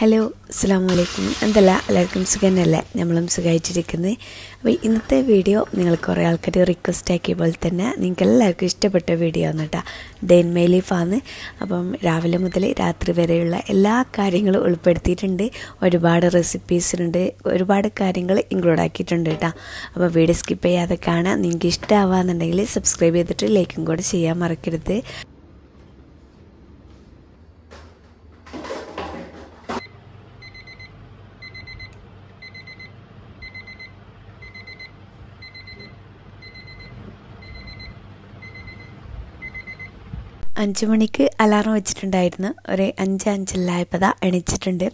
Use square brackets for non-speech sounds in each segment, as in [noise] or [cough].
hello അസ്സാം വലൈക്കും എന്തല്ല എല്ലാവർക്കും സുഖമല്ലേ നമ്മളും സുഖമായിട്ടിരിക്കുന്നത് അപ്പോൾ ഇന്നത്തെ വീഡിയോ നിങ്ങൾ കുറേ ആൾക്കാർ റിക്വസ്റ്റ് ആക്കിയ പോലെ തന്നെ നിങ്ങൾക്ക് എല്ലാവർക്കും ഇഷ്ടപ്പെട്ട വീഡിയോ ആണ് കേട്ടോ ഡെയിൻ മൈ അപ്പം രാവിലെ മുതൽ രാത്രി വരെയുള്ള എല്ലാ കാര്യങ്ങളും ഉൾപ്പെടുത്തിയിട്ടുണ്ട് ഒരുപാട് റെസിപ്പീസിലുണ്ട് ഒരുപാട് കാര്യങ്ങൾ ഇൻക്ലൂഡ് ആക്കിയിട്ടുണ്ട് കേട്ടോ അപ്പോൾ വീഡിയോ സ്കിപ്പ് ചെയ്യാതെ കാണാം നിങ്ങൾക്ക് ഇഷ്ടമാവാന്നുണ്ടെങ്കിൽ സബ്സ്ക്രൈബ് ചെയ്തിട്ട് ലൈക്കും കൂടെ ചെയ്യാൻ മറക്കരുത് അഞ്ച് മണിക്ക് അലാറം വെച്ചിട്ടുണ്ടായിരുന്നു ഒരു അഞ്ച് അഞ്ചിലായപ്പോൾ എണീച്ചിട്ടുണ്ട്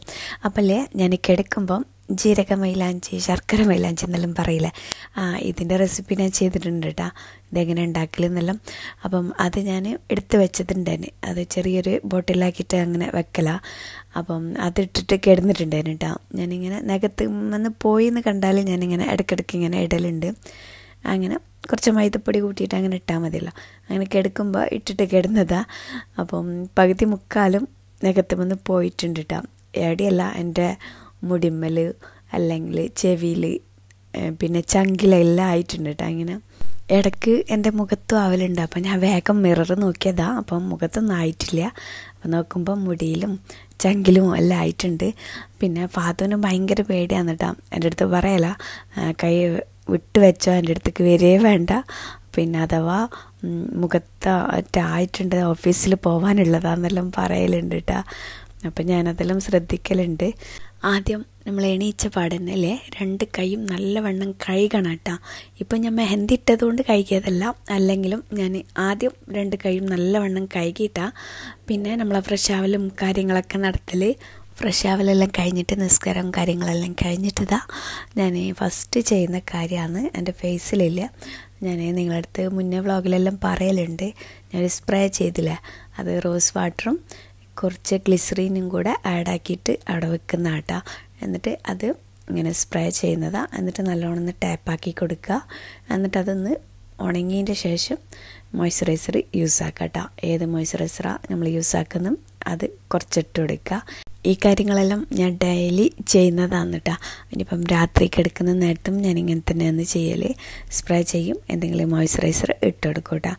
അപ്പോഴേ ഞാൻ കിടക്കുമ്പം ജീരക മൈലാഞ്ചി ശർക്കര മൈലാഞ്ചി എന്നെല്ലാം പറയില്ല ആ ഇതിൻ്റെ റെസിപ്പി ഞാൻ ചെയ്തിട്ടുണ്ട് കേട്ടോ ഇതെങ്ങനെ ഉണ്ടാക്കലെന്നെല്ലാം അപ്പം അത് ഞാൻ എടുത്ത് വെച്ചതുണ്ടായിരുന്നു അത് ചെറിയൊരു ബോട്ടിലാക്കിയിട്ട് അങ്ങനെ വെക്കലാണ് അപ്പം അതിട്ടിട്ട് കിടന്നിട്ടുണ്ടായിരുന്നു കേട്ടോ ഞാനിങ്ങനെ നികത്തുമെന്ന് പോയി എന്ന് കണ്ടാൽ ഞാനിങ്ങനെ ഇടയ്ക്കിടയ്ക്ക് ഇങ്ങനെ ഇടലുണ്ട് അങ്ങനെ കുറച്ച് മൈദപ്പൊടി കൂട്ടിയിട്ട് അങ്ങനെ ഇട്ടാൽ മതിയല്ല അങ്ങനെ കിടക്കുമ്പോൾ ഇട്ടിട്ട് കിടന്നതാ അപ്പം പകുതി മുക്കാലും നികത്തുമെന്ന് പോയിട്ടുണ്ട് കേട്ടോ എവിടെയല്ല എൻ്റെ മുടിമ്മൽ അല്ലെങ്കിൽ ചെവിയിൽ പിന്നെ ചങ്കിലെല്ലാം ആയിട്ടുണ്ട് കേട്ടോ അങ്ങനെ ഇടയ്ക്ക് എൻ്റെ മുഖത്തും ആവലുണ്ട് അപ്പം ഞാൻ വേഗം മിറർ നോക്കിയതാ അപ്പം മുഖത്തൊന്നും ആയിട്ടില്ല അപ്പം നോക്കുമ്പോൾ മുടിയിലും ചങ്കിലും എല്ലാം ആയിട്ടുണ്ട് പിന്നെ ഫാത്തുവിന് ഭയങ്കര പേടിയാണ് കേട്ടോ എൻ്റെ അടുത്ത് പറയല കൈ വിട്ടുവെച്ചോ എൻ്റെ അടുത്തേക്ക് വരികയേ വേണ്ട പിന്നെ അഥവാ മുഖത്ത് ആയിട്ടുണ്ട് ഓഫീസിൽ പോകാനുള്ളതാണെന്നെല്ലാം പറയലുണ്ട് കേട്ടോ അപ്പം ഞാനതെല്ലാം ശ്രദ്ധിക്കലുണ്ട് ആദ്യം നമ്മൾ എണീച്ച പാടന്നല്ലേ രണ്ട് കൈയും നല്ലവണ്ണം കഴുകണം കേട്ടോ ഇപ്പം ഞാൻ മെഹന്തി ഇട്ടതുകൊണ്ട് കഴുകിയതല്ല അല്ലെങ്കിലും ഞാൻ ആദ്യം രണ്ട് കൈയും നല്ലവണ്ണം കഴുകിയിട്ടാണ് പിന്നെ നമ്മളെ ഫ്രഷ് ആവലും കാര്യങ്ങളൊക്കെ നടത്തൽ ഫ്രഷ് ആവലെല്ലാം കഴിഞ്ഞിട്ട് നിസ്കാരം കാര്യങ്ങളെല്ലാം കഴിഞ്ഞിട്ട് ഇതാ ഞാൻ ഫസ്റ്റ് ചെയ്യുന്ന കാര്യമാണ് എൻ്റെ ഫേസിലില്ല ഞാൻ നിങ്ങളുടെ അടുത്ത് മുന്നേ വ്ളോഗിലെല്ലാം പറയലുണ്ട് ഞാൻ സ്പ്രേ ചെയ്തില്ല അത് റോസ് വാട്ടറും കുറച്ച് ഗ്ലിസറീനും കൂടെ ആഡാക്കിയിട്ട് അവിടെ വെക്കുന്ന ആട്ടാ എന്നിട്ട് അത് ഇങ്ങനെ സ്പ്രേ ചെയ്യുന്നതാണ് എന്നിട്ട് നല്ലോണം ഒന്ന് ടാപ്പാക്കി കൊടുക്കുക എന്നിട്ട് അതൊന്ന് ഉണങ്ങിയതിൻ്റെ ശേഷം മോയ്സ്ചറൈസർ യൂസ് ആക്കാം കേട്ടോ ഏത് മോയ്സ്ചറൈസറാണ് നമ്മൾ യൂസ് ആക്കുന്നതും അത് കുറച്ചിട്ട് കൊടുക്കുക ഈ കാര്യങ്ങളെല്ലാം ഞാൻ ഡെയിലി ചെയ്യുന്നതാണ് കേട്ടോ ഇനിയിപ്പം രാത്രി കിടക്കുന്ന നേരത്തും ഞാൻ ഇങ്ങനെ ഒന്ന് ചെയ്യൽ സ്പ്രേ ചെയ്യും എന്തെങ്കിലും മോയ്സ്ചറൈസർ കൊടുക്കും കേട്ടോ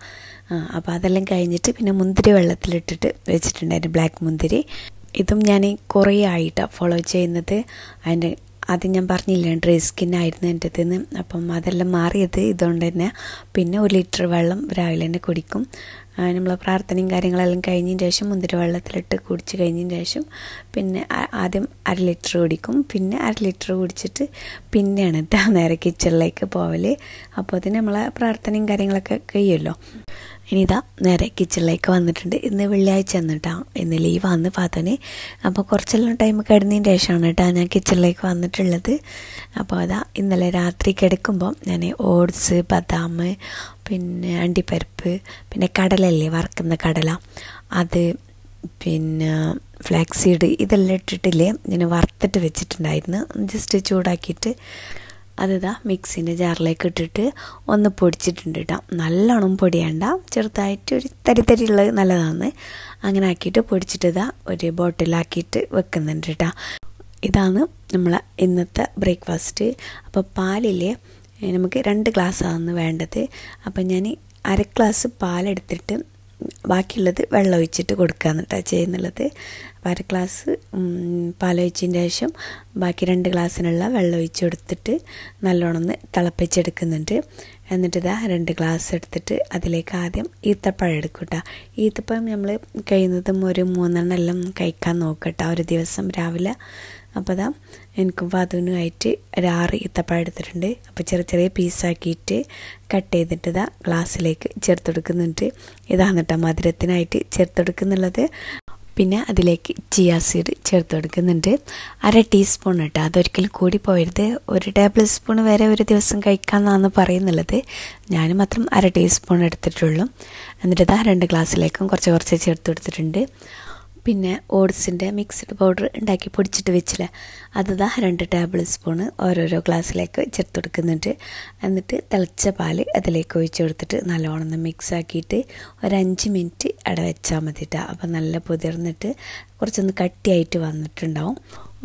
അപ്പോൾ അതെല്ലാം കഴിഞ്ഞിട്ട് പിന്നെ മുന്തിരി വെള്ളത്തിലിട്ടിട്ട് വെച്ചിട്ടുണ്ടായിരുന്നു ബ്ലാക്ക് മുന്തിരി ഇതും ഞാൻ കുറേ ആയിട്ടാണ് ഫോളോ ചെയ്യുന്നത് അതിൻ്റെ ആദ്യം ഞാൻ പറഞ്ഞില്ല ഡ്രൈ സ്കിന്നായിരുന്നു എൻ്റെതെന്ന് അപ്പം അതെല്ലാം മാറിയത് ഇതുകൊണ്ട് തന്നെ പിന്നെ ഒരു ലിറ്റർ വെള്ളം രാവിലെ തന്നെ കുടിക്കും നമ്മൾ പ്രാർത്ഥനയും കാര്യങ്ങളെല്ലാം കഴിഞ്ഞതിന് ശേഷം വെള്ളത്തിലിട്ട് കുടിച്ച് കഴിഞ്ഞതിന് ശേഷം പിന്നെ ആദ്യം അര ലിറ്റർ കുടിക്കും പിന്നെ അര ലിറ്റർ കുടിച്ചിട്ട് പിന്നെയാണ് ഇട്ടാ നേരെ കിച്ചണിലേക്ക് പോവൽ അപ്പോൾ അതിന് നമ്മളെ പ്രാർത്ഥനയും കാര്യങ്ങളൊക്കെ കഴിയുമല്ലോ ഇനിതാ നേരെ കിച്ചണിലേക്ക് വന്നിട്ടുണ്ട് ഇന്ന് വെള്ളിയാഴ്ച എന്നിട്ടാ ഇന്ന് വന്ന് പാത്തനെ അപ്പോൾ കുറച്ചെല്ലാം ടൈം കിടന്നതിന് ശേഷമാണ് കേട്ടോ ഞാൻ കിച്ചണിലേക്ക് വന്നിട്ടുള്ളത് അപ്പോൾ അതാ ഇന്നലെ രാത്രി കിടക്കുമ്പോൾ ഞാൻ ഓട്സ് ബദാം പിന്നെ അണ്ടിപ്പരിപ്പ് പിന്നെ കടലല്ലേ വറുക്കുന്ന കടല അത് പിന്നെ ഫ്ലാക്സ് സീഡ് ഇതെല്ലാം ഇട്ടിട്ടില്ലേ ഇങ്ങനെ വറുത്തിട്ട് വെച്ചിട്ടുണ്ടായിരുന്നു ജസ്റ്റ് ചൂടാക്കിയിട്ട് അതിതാ മിക്സിൻ്റെ ജാറിലേക്ക് ഇട്ടിട്ട് ഒന്ന് പൊടിച്ചിട്ടുണ്ട് കേട്ടോ നല്ലോണം പൊടിയണ്ട ചെറുതായിട്ട് ഒരു തരി തരിയുള്ളത് നല്ലതാണ് അങ്ങനെ ആക്കിയിട്ട് പൊടിച്ചിട്ട് ഇതാ ഒരു ബോട്ടിലാക്കിയിട്ട് വെക്കുന്നുണ്ട് കേട്ടോ ഇതാണ് നമ്മൾ ഇന്നത്തെ ബ്രേക്ക്ഫാസ്റ്റ് അപ്പോൾ പാലില്ലേ നമുക്ക് രണ്ട് ഗ്ലാസ്സാണ് വേണ്ടത് അപ്പം ഞാൻ അര ഗ്ലാസ് പാലെടുത്തിട്ട് ബാക്കിയുള്ളത് വെള്ളം ഒഴിച്ചിട്ട് കൊടുക്കുക എന്നിട്ടാണ് ചെയ്യുന്നുള്ളത് അപ്പോൾ അര ഗ്ലാസ് പാലൊഴിച്ചതിന് ശേഷം ബാക്കി രണ്ട് ഗ്ലാസ്സിനുള്ള വെള്ളം ഒഴിച്ച് കൊടുത്തിട്ട് നല്ലോണം ഒന്ന് തിളപ്പിച്ചെടുക്കുന്നുണ്ട് എന്നിട്ട് ഇതാ രണ്ട് ഗ്ലാസ് എടുത്തിട്ട് അതിലേക്ക് ആദ്യം ഈത്തപ്പഴം എടുക്കും കേട്ടോ ഈത്തപ്പഴം നമ്മൾ കഴിയുന്നതും ഒരു മൂന്നെണ്ണം എല്ലാം കഴിക്കാൻ നോക്കട്ടോ ഒരു ദിവസം രാവിലെ അപ്പോൾ ഇതാ എനിക്കും വധുവിനുമായിട്ട് ആറ് ഇത്തപ്പഴം എടുത്തിട്ടുണ്ട് അപ്പോൾ ചെറിയ ചെറിയ പീസാക്കിയിട്ട് കട്ട് ചെയ്തിട്ട് ഇതാ ഗ്ലാസ്സിലേക്ക് ചേർത്തെടുക്കുന്നുണ്ട് ഇതാണ് കേട്ടോ മധുരത്തിനായിട്ട് ചേർത്തെടുക്കുന്നുള്ളത് പിന്നെ അതിലേക്ക് ചിയാ സീഡ് ചേർത്ത് കൊടുക്കുന്നുണ്ട് അര ടീസ്പൂൺ കേട്ടോ അതൊരിക്കലും കൂടി പോയത് ഒരു ടേബിൾ സ്പൂൺ വരെ ഒരു ദിവസം കഴിക്കാമെന്നാണ് പറയുന്നുള്ളത് ഞാൻ മാത്രം അര ടീസ്പൂൺ എടുത്തിട്ടുള്ളൂ എന്നിട്ട് ഇതാ രണ്ട് ഗ്ലാസ്സിലേക്കും കുറച്ച് കുറച്ച് ചേർത്ത് കൊടുത്തിട്ടുണ്ട് പിന്നെ ഓട്സിൻ്റെ മിക്സ്ഡ് പൗഡർ ഉണ്ടാക്കി പൊടിച്ചിട്ട് വെച്ചില്ല അതിതാ രണ്ട് ടേബിൾ സ്പൂണ് ഓരോരോ ഗ്ലാസ്സിലേക്ക് ചേർത്ത് കൊടുക്കുന്നുണ്ട് എന്നിട്ട് തിളച്ച പാൽ അതിലേക്ക് ഒഴിച്ചു കൊടുത്തിട്ട് നല്ലോണം മിക്സ് ആക്കിയിട്ട് ഒരു അഞ്ച് മിനിറ്റ് അട വെച്ചാൽ മതിട്ടാ അപ്പോൾ നല്ല പുതിർന്നിട്ട് കുറച്ചൊന്ന് കട്ടിയായിട്ട് വന്നിട്ടുണ്ടാവും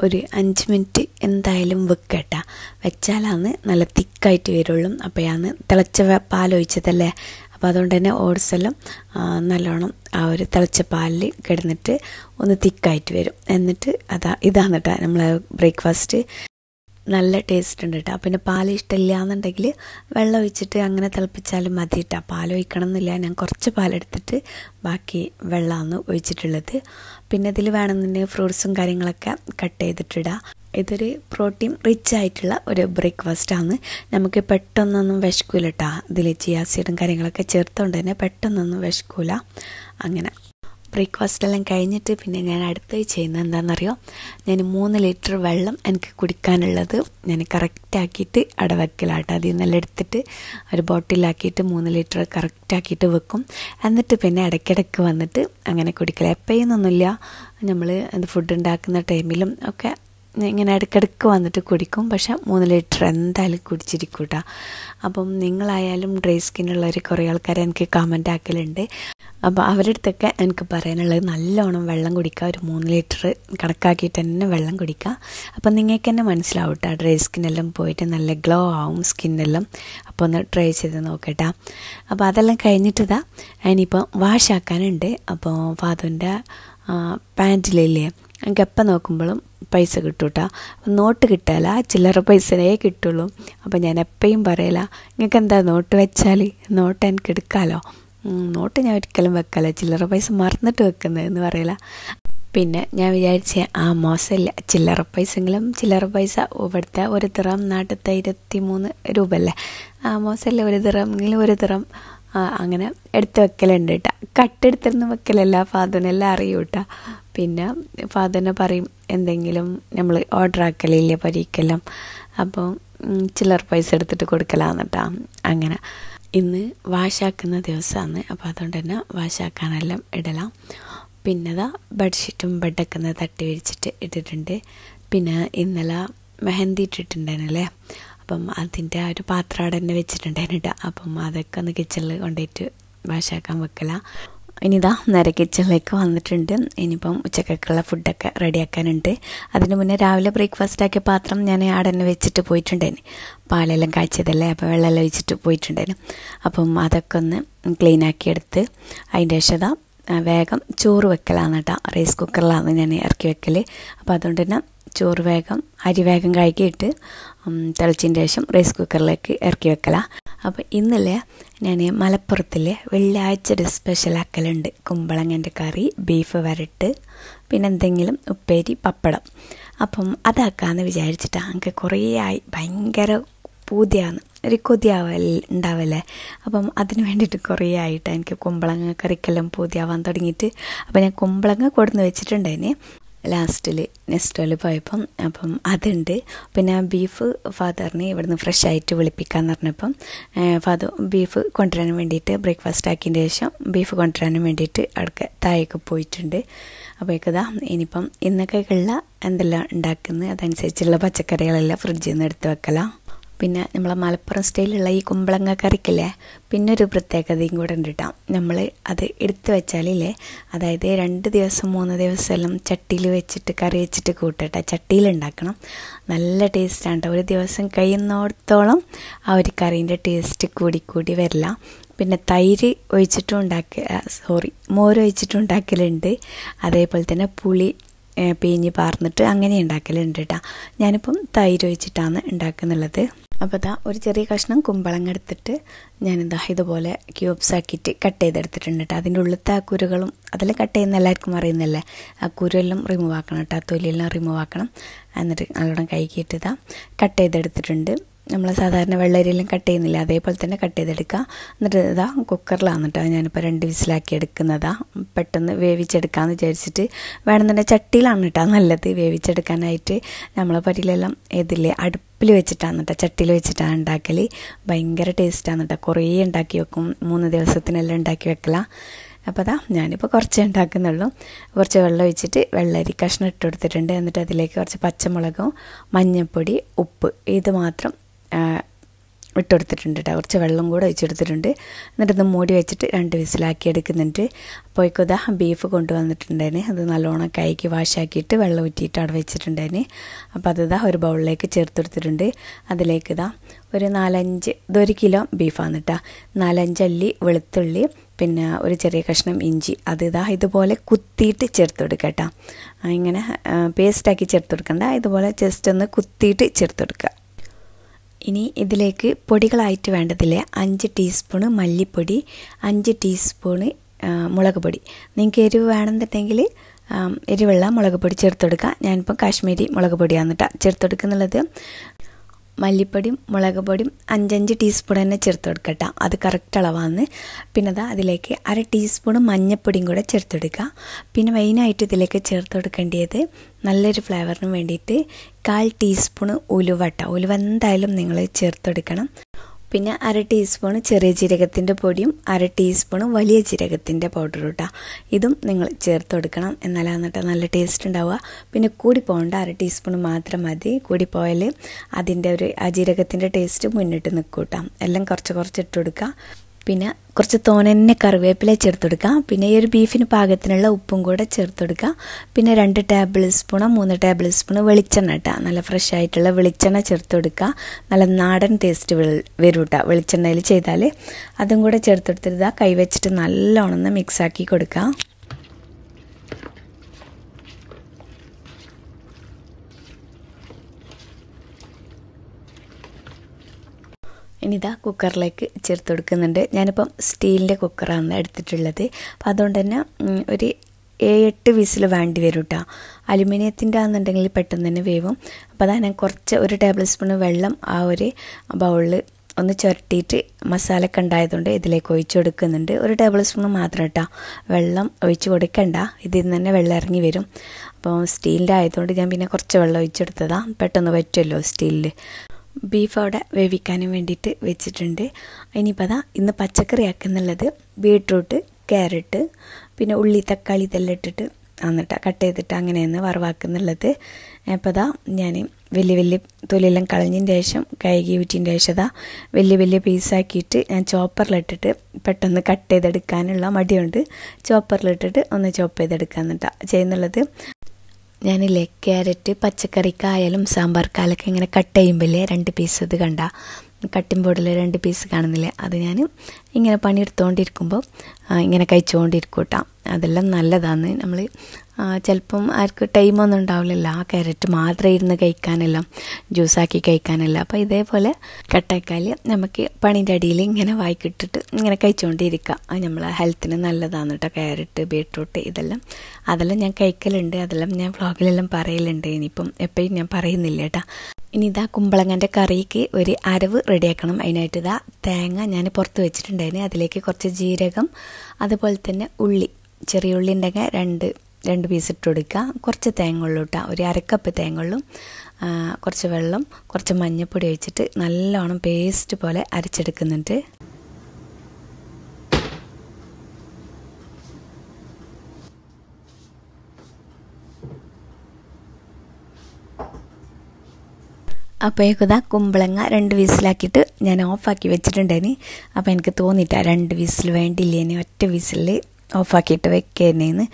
ഒരു അഞ്ച് മിനിറ്റ് എന്തായാലും വെക്കട്ട വെച്ചാലാണ് നല്ല തിക്കായിട്ട് വരുള്ളൂ അപ്പോഴാണ് തിളച്ച പാലൊഴിച്ചതല്ലേ അപ്പോൾ അതുകൊണ്ട് തന്നെ ഓട്സ് എല്ലാം നല്ലോണം ആ ഒരു തിളച്ച പാലിൽ കിടന്നിട്ട് ഒന്ന് തിക്കായിട്ട് വരും എന്നിട്ട് അതാ ഇതാണ് കേട്ടോ നമ്മളെ ബ്രേക്ക്ഫാസ്റ്റ് നല്ല ടേസ്റ്റ് ഉണ്ട് കേട്ടോ പിന്നെ പാൽ ഇഷ്ടമില്ല എന്നുണ്ടെങ്കിൽ വെള്ളം ഒഴിച്ചിട്ട് അങ്ങനെ തിളപ്പിച്ചാലും മതി കേട്ടോ പാൽ ഒഴിക്കണം എന്നില്ല ഞാൻ കുറച്ച് പാലെടുത്തിട്ട് ബാക്കി വെള്ളമാണ് ഒഴിച്ചിട്ടുള്ളത് പിന്നെ ഇതിൽ വേണമെന്നുണ്ടെങ്കിൽ ഫ്രൂട്ട്സും കാര്യങ്ങളൊക്കെ കട്ട് ചെയ്തിട്ടിടാം ഇതൊരു പ്രോട്ടീൻ റിച്ച് ആയിട്ടുള്ള ഒരു ബ്രേക്ക്ഫാസ്റ്റ് ആണ് നമുക്ക് പെട്ടെന്നൊന്നും വിശക്കൂല കേട്ടോ ഇതിൽ ചിയാസീഡും കാര്യങ്ങളൊക്കെ ചേർത്തുകൊണ്ട് തന്നെ പെട്ടെന്നൊന്നും വിശക്കൂല അങ്ങനെ ബ്രേക്ക്ഫാസ്റ്റ് എല്ലാം കഴിഞ്ഞിട്ട് പിന്നെ ഞാൻ അടുത്ത് ചെയ്യുന്നത് എന്താണെന്നറിയോ ഞാൻ മൂന്ന് ലിറ്റർ വെള്ളം എനിക്ക് കുടിക്കാനുള്ളത് ഞാൻ കറക്റ്റാക്കിയിട്ട് അവിടെ വെക്കലാട്ടോ അതിൽ നിന്നെല്ലാം എടുത്തിട്ട് ഒരു ബോട്ടിലാക്കിയിട്ട് മൂന്ന് ലിറ്റർ കറക്റ്റാക്കിയിട്ട് വെക്കും എന്നിട്ട് പിന്നെ ഇടയ്ക്കിടയ്ക്ക് വന്നിട്ട് അങ്ങനെ കുടിക്കല ഒന്നുമില്ല നമ്മൾ ഫുഡ് ഉണ്ടാക്കുന്ന ടൈമിലും ഒക്കെ ഇങ്ങനെ ഇടയ്ക്കിടയ്ക്ക് വന്നിട്ട് കുടിക്കും പക്ഷെ മൂന്ന് ലിറ്റർ എന്തായാലും കുടിച്ചിരിക്കൂട്ടാ അപ്പം നിങ്ങളായാലും ഡ്രൈ സ്കിന്നുള്ളവർ കുറേ ആൾക്കാർ എനിക്ക് കമൻ്റ് ആക്കലുണ്ട് അപ്പോൾ അവരുടെ അടുത്തൊക്കെ എനിക്ക് പറയാനുള്ളത് നല്ലോണം വെള്ളം കുടിക്കുക ഒരു മൂന്ന് ലിറ്റർ കണക്കാക്കിയിട്ട് തന്നെ വെള്ളം കുടിക്കുക അപ്പം നിങ്ങൾക്ക് തന്നെ മനസ്സിലാവും കേട്ടോ ഡ്രൈ സ്കിന്നെല്ലാം പോയിട്ട് നല്ല ഗ്ലോ ആവും സ്കിന്നെല്ലാം അപ്പോൾ ഒന്ന് ട്രൈ ചെയ്ത് നോക്കട്ടെ അപ്പോൾ അതെല്ലാം കഴിഞ്ഞിട്ടിതാ അതിനിപ്പോൾ വാഷാക്കാനുണ്ട് അപ്പോൾ ഫാദുവിൻ്റെ പാൻറ്റിലില്ലേ ഞങ്ങൾക്ക് നോക്കുമ്പോഴും പൈസ കിട്ടും കേട്ടോ നോട്ട് കിട്ടാല ചില്ലറ പൈസയേ കിട്ടുള്ളൂ അപ്പം ഞാൻ എപ്പോഴും പറയല നിങ്ങൾക്ക് എന്താ നോട്ട് വെച്ചാൽ നോട്ട് എനിക്ക് എടുക്കാമല്ലോ നോട്ട് ഞാൻ ഒരിക്കലും വെക്കല ചില്ലറ പൈസ മറന്നിട്ട് വെക്കുന്നത് എന്ന് പറയില്ല പിന്നെ ഞാൻ വിചാരിച്ച ആ മോശമില്ല ചില്ലറ പൈസയെങ്കിലും ചില്ലറ പൈസ ഇവിടുത്തെ ഒരു തിറം നാട്ടിലത്തെ ഇരുപത്തി മൂന്ന് രൂപ അല്ലേ ആ മോശമല്ല ഒരു തിറമെങ്കിലും ഒരു തിറം അങ്ങനെ എടുത്ത് വെക്കലുണ്ട് കേട്ടോ കട്ടെടുത്തിരുന്ന് വെക്കലല്ല ഫാദനെല്ലാം അറിയൂട്ടാ പിന്നെ ഫാദർ പറയും എന്തെങ്കിലും നമ്മൾ ഓർഡർ ആക്കലില്ല പരീക്കെല്ലാം അപ്പോൾ ചിലർ പൈസ എടുത്തിട്ട് കൊടുക്കലാന്നിട്ടാ അങ്ങനെ ഇന്ന് വാഷാക്കുന്ന ദിവസമാണ് അപ്പോൾ അതുകൊണ്ട് തന്നെ വാഷാക്കാനെല്ലാം ഇടലാം പിന്നെതാ ബെഡ്ഷീറ്റും ബെഡൊക്കെ തട്ടി വിരിച്ചിട്ട് ഇട്ടിട്ടുണ്ട് പിന്നെ ഇന്നലെ മെഹന്തി ഇട്ടിട്ടുണ്ടായിരുന്നല്ലേ അപ്പം അതിൻ്റെ ആ ഒരു പാത്രം അവിടെ തന്നെ വെച്ചിട്ടുണ്ടായിരുന്നു അപ്പം അതൊക്കെ ഒന്ന് കിച്ചണിൽ കൊണ്ടുപോയിട്ട് വാഷാക്കാൻ വെക്കല ഇനിതാ നേരെ കിച്ചണിലേക്ക് വന്നിട്ടുണ്ട് ഇനിയിപ്പം ഉച്ചക്കൊക്കെയുള്ള ഫുഡൊക്കെ റെഡിയാക്കാനുണ്ട് അതിന് മുന്നേ രാവിലെ ബ്രേക്ക്ഫാസ്റ്റ് ആക്കിയ പാത്രം ഞാൻ അവിടെ തന്നെ വെച്ചിട്ട് പോയിട്ടുണ്ടായിന് പാലെല്ലാം കാഴ്ചതല്ലേ അപ്പോൾ വെള്ളമെല്ലാം വെച്ചിട്ട് പോയിട്ടുണ്ടായിന് അപ്പം അതൊക്കെ ഒന്ന് ക്ലീൻ ആക്കിയെടുത്ത് അതിൻ്റെ ശേഷം വേഗം ചോറ് വെക്കലാണ് കേട്ടോ റൈസ് കുക്കറിലാണ് ഞാൻ ഇറക്കി വെക്കൽ അപ്പോൾ അതുകൊണ്ട് തന്നെ ചോറ് വേഗം അരി വേഗം കഴുകിയിട്ട് തിളച്ചതിന് ശേഷം റൈസ് കുക്കറിലേക്ക് ഇറക്കി വെക്കലാണ് അപ്പോൾ ഇന്നലെ ഞാൻ മലപ്പുറത്തിലെ ഒരു സ്പെഷ്യൽ ആക്കലുണ്ട് കുമ്പളങ്ങൻ്റെ കറി ബീഫ് വരട്ട് പിന്നെ എന്തെങ്കിലും ഉപ്പേരി പപ്പടം അപ്പം അതാക്കാമെന്ന് വിചാരിച്ചിട്ടാണ് എനിക്ക് കുറേ ആയി ഭയങ്കര പൂതിയാണ് ഒരു കൊതിയാവൽ ഉണ്ടാവല്ലേ അപ്പം അതിന് വേണ്ടിയിട്ട് കുറേ ആയിട്ട് എനിക്ക് കുമ്പളങ്ങ കറിക്കെല്ലാം പൂതിയാവാൻ തുടങ്ങിയിട്ട് അപ്പം ഞാൻ കുമ്പളങ്ങ കൊടുന്ന് വെച്ചിട്ടുണ്ടായിന് ലാസ്റ്റിൽ നെക്സ്റ്റ് പോയപ്പം അപ്പം അതുണ്ട് പിന്നെ ബീഫ് ഫാദറിനെ ഇവിടുന്ന് ഫ്രഷ് ആയിട്ട് വിളിപ്പിക്കാമെന്ന് പറഞ്ഞപ്പം ഫാദർ ബീഫ് കൊണ്ടുവരാൻ വേണ്ടിയിട്ട് ബ്രേക്ക്ഫാസ്റ്റ് ആക്കിയതിന് ശേഷം ബീഫ് കൊണ്ടുവരാൻ വേണ്ടിയിട്ട് അടുക്ക താഴേക്ക് പോയിട്ടുണ്ട് അപ്പോഴേക്കതാ ഇനിയിപ്പം ഉള്ള എന്തെല്ലാം ഉണ്ടാക്കുന്നത് അതനുസരിച്ചുള്ള പച്ചക്കറികളെല്ലാം ഫ്രിഡ്ജിൽ നിന്ന് എടുത്ത് വെക്കലാം പിന്നെ നമ്മളെ മലപ്പുറം സ്റ്റൈലുള്ള ഈ കുമ്പളങ്ങ കറിക്കില്ലേ പിന്നെ ഒരു പ്രത്യേകതയും കൂടെ ഉണ്ട് കേട്ടോ നമ്മൾ അത് എടുത്തു വെച്ചാലില്ലേ അതായത് രണ്ട് ദിവസം മൂന്ന് ദിവസം എല്ലാം ചട്ടിയിൽ വെച്ചിട്ട് കറി വെച്ചിട്ട് കൂട്ടട്ടെ ചട്ടിയിൽ ഉണ്ടാക്കണം നല്ല ടേസ്റ്റാണ് ഒരു ദിവസം കഴിയുന്നോടത്തോളം ആ ഒരു കറീൻ്റെ ടേസ്റ്റ് കൂടി കൂടി വരില്ല പിന്നെ തൈര് ഒഴിച്ചിട്ടും ഉണ്ടാക്കുക സോറി ഒഴിച്ചിട്ടും ഉണ്ടാക്കലുണ്ട് അതേപോലെ തന്നെ പുളി പിഴിഞ്ഞ് പാർന്നിട്ട് അങ്ങനെ ഉണ്ടാക്കലുണ്ട് കേട്ടോ ഞാനിപ്പം തൈര് ഒഴിച്ചിട്ടാണ് ഉണ്ടാക്കുന്നുള്ളത് അപ്പോൾ ഇതാ ഒരു ചെറിയ കഷ്ണം കുമ്പളങ്ങ എടുത്തിട്ട് ഞാനിതാ ഇതുപോലെ ക്യൂബ്സ് ആക്കിയിട്ട് കട്ട് ചെയ്തെടുത്തിട്ടുണ്ട് കേട്ടോ അതിൻ്റെ ഉള്ളിലത്തെ ആ കുരുകളും അതെല്ലാം കട്ട് ചെയ്യുന്ന എല്ലാവർക്കും അറിയുന്നല്ലേ ആ കുരുവെല്ലാം റിമൂവ് ആക്കണം കേട്ടോ ആ തൊലിയെല്ലാം റിമൂവ് ആക്കണം എന്നിട്ട് നല്ലോണം കഴുകിയിട്ട് ഇതാ കട്ട് ചെയ്തെടുത്തിട്ടുണ്ട് നമ്മൾ സാധാരണ വെള്ളരിയെല്ലാം കട്ട് ചെയ്യുന്നില്ല അതേപോലെ തന്നെ കട്ട് ചെയ്തെടുക്കുക എന്നിട്ട് ഇതാ കുക്കറിലാണ് കേട്ടോ ഞാനിപ്പോൾ രണ്ട് വിസിലാക്കി എടുക്കുന്നതാണ് പെട്ടെന്ന് വേവിച്ചെടുക്കാമെന്ന് വിചാരിച്ചിട്ട് വേണമെന്നുണ്ടെങ്കിൽ ചട്ടിയിലാണ് കേട്ടോ നല്ലത് വേവിച്ചെടുക്കാനായിട്ട് നമ്മളെ പറ്റിയിലെല്ലാം ഏതില്ലേ അടുപ്പ് അടുപ്പിൽ വെച്ചിട്ടാണ് കേട്ടോ ചട്ടിയിൽ വെച്ചിട്ടാണ് ഉണ്ടാക്കൽ ഭയങ്കര ടേസ്റ്റാണ് കേട്ടോ കുറേ ഉണ്ടാക്കി വെക്കും മൂന്ന് ദിവസത്തിനെല്ലാം ഉണ്ടാക്കി വെക്കലാം അപ്പോൾ അതാ ഞാനിപ്പോൾ കുറച്ച് ഉണ്ടാക്കുന്നുള്ളൂ കുറച്ച് വെള്ളം ഒഴിച്ചിട്ട് വെള്ളരി കഷ്ണം ഇട്ട് കൊടുത്തിട്ടുണ്ട് എന്നിട്ട് അതിലേക്ക് കുറച്ച് പച്ചമുളകും മഞ്ഞൾപ്പൊടി ഉപ്പ് ഇത് മാത്രം ഇട്ടെടുത്തിട്ടുണ്ട് കേട്ടോ കുറച്ച് വെള്ളം കൂടെ ഒഴിച്ചെടുത്തിട്ടുണ്ട് ഒന്ന് മൂടി വെച്ചിട്ട് രണ്ട് വിസിലാക്കി എടുക്കുന്നുണ്ട് അപ്പോൾ ഇതാ ബീഫ് കൊണ്ടുവന്നിട്ടുണ്ടായിരുന്നു അത് നല്ലോണം കൈക്ക് വാഷാക്കിയിട്ട് വെള്ളം ഊറ്റിയിട്ട് അവിടെ വെച്ചിട്ടുണ്ടായിരുന്നു അപ്പോൾ അത് ഒരു ബൗളിലേക്ക് ചേർത്തെടുത്തിട്ടുണ്ട് അതിലേക്ക് ഇതാ ഒരു നാലഞ്ച് ഇതൊരു കിലോ ബീഫാണ് കേട്ടോ നാലഞ്ചല്ലി വെളുത്തുള്ളി പിന്നെ ഒരു ചെറിയ കഷ്ണം ഇഞ്ചി അത് ഇതാ ഇതുപോലെ കുത്തിയിട്ട് ചേർത്ത് കൊടുക്കുക കേട്ടോ ഇങ്ങനെ പേസ്റ്റാക്കി ചേർത്ത് കൊടുക്കണ്ട ഇതുപോലെ ജസ്റ്റ് ഒന്ന് കുത്തിയിട്ട് ചേർത്ത് കൊടുക്കുക ഇനി ഇതിലേക്ക് പൊടികളായിട്ട് വേണ്ടതില്ല അഞ്ച് ടീസ്പൂണ് മല്ലിപ്പൊടി അഞ്ച് ടീസ്പൂണ് മുളക് പൊടി നിങ്ങൾക്ക് എരിവ് വേണമെന്നുണ്ടെങ്കിൽ എരിവുള്ള മുളക് പൊടി ചേർത്ത് ഞാനിപ്പോൾ കാശ്മീരി മുളക് പൊടിയാണ് കേട്ടോ ചേർത്ത് മല്ലിപ്പൊടിയും മുളക് പൊടിയും അഞ്ചഞ്ച് ടീസ്പൂൺ തന്നെ ചേർത്ത് കൊടുക്കട്ട അത് കറക്റ്റ് അളവാണ് പിന്നെ അതാ അതിലേക്ക് അര ടീസ്പൂൺ മഞ്ഞൾപ്പൊടിയും കൂടെ ചേർത്ത് കൊടുക്കുക പിന്നെ മെയിനായിട്ട് ഇതിലേക്ക് ചേർത്ത് കൊടുക്കേണ്ടത് നല്ലൊരു ഫ്ലേവറിന് വേണ്ടിയിട്ട് കാൽ ടീസ്പൂൺ ഉലുവട്ട കേട്ടോ ഉലുവ എന്തായാലും നിങ്ങൾ ചേർത്ത് കൊടുക്കണം പിന്നെ അര ടീസ്പൂൺ ചെറിയ ജീരകത്തിൻ്റെ പൊടിയും അര ടീസ്പൂൺ വലിയ ജീരകത്തിൻ്റെ പൗഡർ ഇട്ടാ ഇതും നിങ്ങൾ ചേർത്ത് കൊടുക്കണം എന്നാലാണ് കേട്ടോ നല്ല ടേസ്റ്റ് ഉണ്ടാവുക പിന്നെ കൂടി പോകേണ്ട അര ടീസ്പൂൺ മാത്രം മതി കൂടി പോയാൽ അതിൻ്റെ ഒരു ആ ജീരകത്തിൻ്റെ ടേസ്റ്റ് മുന്നിട്ട് നിൽക്കൂട്ടാം എല്ലാം കുറച്ച് കുറച്ച് ഇട്ട് കൊടുക്കുക പിന്നെ കുറച്ച് തോനന്നെ കറിവേപ്പില ചേർത്ത് കൊടുക്കുക പിന്നെ ഈ ഒരു ബീഫിന് പാകത്തിനുള്ള ഉപ്പും കൂടെ ചേർത്ത് കൊടുക്കുക പിന്നെ രണ്ട് ടേബിൾ സ്പൂണോ മൂന്ന് ടേബിൾ സ്പൂണോ വെളിച്ചെണ്ണ ഇട്ടുക നല്ല ഫ്രഷ് ആയിട്ടുള്ള വെളിച്ചെണ്ണ ചേർത്ത് കൊടുക്കുക നല്ല നാടൻ ടേസ്റ്റ് വരും കേട്ടോ വെളിച്ചെണ്ണയിൽ ചെയ്താൽ അതും കൂടെ ചേർത്ത് കൊടുത്തിരുതാ കൈവച്ചിട്ട് നല്ലോണം മിക്സാക്കി കൊടുക്കുക ഇനിതാ കുക്കറിലേക്ക് ചേർത്ത് കൊടുക്കുന്നുണ്ട് ഞാനിപ്പം സ്റ്റീലിൻ്റെ കുക്കറാണ് എടുത്തിട്ടുള്ളത് അപ്പം അതുകൊണ്ട് തന്നെ ഒരു എട്ട് വിസിൽ വേണ്ടി വരും കേട്ടോ അലുമിനിയത്തിൻ്റെ ആണെന്നുണ്ടെങ്കിൽ പെട്ടെന്ന് തന്നെ വേവും അപ്പോൾ അതാണ് ഞാൻ കുറച്ച് ഒരു ടേബിൾ സ്പൂൺ വെള്ളം ആ ഒരു ബൗളിൽ ഒന്ന് ചുരട്ടിയിട്ട് മസാലയൊക്കെ ഉണ്ടായതുകൊണ്ട് ഇതിലേക്ക് ഒഴിച്ചു കൊടുക്കുന്നുണ്ട് ഒരു ടേബിൾ സ്പൂൺ മാത്രം കേട്ടോ വെള്ളം ഒഴിച്ചു കൊടുക്കണ്ട ഇതിൽ നിന്ന് തന്നെ വെള്ളം ഇറങ്ങി വരും അപ്പോൾ സ്റ്റീലിൻ്റെ ആയതുകൊണ്ട് ഞാൻ പിന്നെ കുറച്ച് വെള്ളം ഒഴിച്ചെടുത്തതാണ് പെട്ടെന്ന് പറ്റുമല്ലോ സ്റ്റീലിൽ ബീഫ് അവിടെ വേവിക്കാനും വേണ്ടിയിട്ട് വെച്ചിട്ടുണ്ട് ഇനിയിപ്പോൾ അതാ ഇന്ന് പച്ചക്കറി ആക്കുന്നുള്ളത് ബീട്രൂട്ട് ക്യാരറ്റ് പിന്നെ ഉള്ളി തക്കാളി ഇതെല്ലാം ഇട്ടിട്ട് എന്നിട്ട് കട്ട് ചെയ്തിട്ട് അങ്ങനെയാണ് വറവാക്കുന്നുള്ളത് അപ്പോൾ അതാ ഞാൻ വലിയ വലിയ തൊലിയെല്ലാം കളഞ്ഞതിന് ശേഷം കൈകി വിറ്റിൻ്റെ ശേഷം അതാ വലിയ വലിയ പീസാക്കിയിട്ട് ഞാൻ ചോപ്പറിലിട്ടിട്ട് പെട്ടെന്ന് കട്ട് ചെയ്തെടുക്കാനുള്ള മടിയുണ്ട് ചോപ്പറിലിട്ടിട്ട് ഒന്ന് ചോപ്പ് എന്നിട്ടാണ് ചെയ്യുന്നുള്ളത് ഞാനില്ലേ ക്യാരറ്റ് പച്ചക്കറിക്കായാലും സാമ്പാർ കാലൊക്കെ ഇങ്ങനെ കട്ട് ചെയ്യുമ്പോഴേ രണ്ട് പീസ് ഇത് കണ്ട കട്ടിംഗ് ബോർഡിൽ രണ്ട് പീസ് കാണുന്നില്ലേ അത് ഞാൻ ഇങ്ങനെ പണിയെടുത്തുകൊണ്ടിരിക്കുമ്പോൾ ഇങ്ങനെ കഴിച്ചുകൊണ്ടിരിക്കും കേട്ടോ അതെല്ലാം നല്ലതാണ് നമ്മൾ ചിലപ്പം ആർക്ക് ടൈമൊന്നും ഉണ്ടാവില്ലല്ല ആ ക്യാരറ്റ് മാത്രം ഇരുന്ന് കഴിക്കാനല്ല ജ്യൂസാക്കി കഴിക്കാനല്ല അപ്പം ഇതേപോലെ കട്ടക്കാല് നമുക്ക് പണിൻ്റെ അടിയിൽ ഇങ്ങനെ വായിക്കിട്ടിട്ട് ഇങ്ങനെ കഴിച്ചുകൊണ്ടിരിക്കുക അത് നമ്മളെ ഹെൽത്തിന് നല്ലതാണ് കേട്ടോ ക്യാരറ്റ് ബീട്രൂട്ട് ഇതെല്ലാം അതെല്ലാം ഞാൻ കഴിക്കലുണ്ട് അതെല്ലാം ഞാൻ വ്ളോഗിലെല്ലാം പറയലുണ്ട് ഇനിയിപ്പം എപ്പോഴും ഞാൻ പറയുന്നില്ല കേട്ടോ ഇനി ഇതാ കുമ്പളങ്ങൻ്റെ കറിക്ക് ഒരു അരവ് റെഡിയാക്കണം അതിനായിട്ട് ഇതാ തേങ്ങ ഞാൻ പുറത്ത് വെച്ചിട്ടുണ്ടായിരുന്നു അതിലേക്ക് കുറച്ച് ജീരകം അതുപോലെ തന്നെ ഉള്ളി ചെറിയ ഉള്ളി ഉണ്ടെങ്കിൽ രണ്ട് രണ്ട് പീസ് ഇട്ട് കൊടുക്കുക കുറച്ച് തേങ്ങ ഉള്ളു ഒരു അരക്കപ്പ് തേങ്ങ ഉള്ളും കുറച്ച് വെള്ളം കുറച്ച് മഞ്ഞൾപ്പൊടി ഒഴിച്ചിട്ട് നല്ലോണം പേസ്റ്റ് പോലെ അരച്ചെടുക്കുന്നുണ്ട് അപ്പോൾ ഏകദ കുമ്പളങ്ങ രണ്ട് വീസിലാക്കിയിട്ട് ഞാൻ ഓഫാക്കി വെച്ചിട്ടുണ്ടായിരുന്നു അപ്പോൾ എനിക്ക് തോന്നിയിട്ടാണ് രണ്ട് വീസിൽ വേണ്ടിയില്ലേനി ഒറ്റ വീസിൽ ഓഫാക്കിയിട്ട് വെക്കുന്നതിന്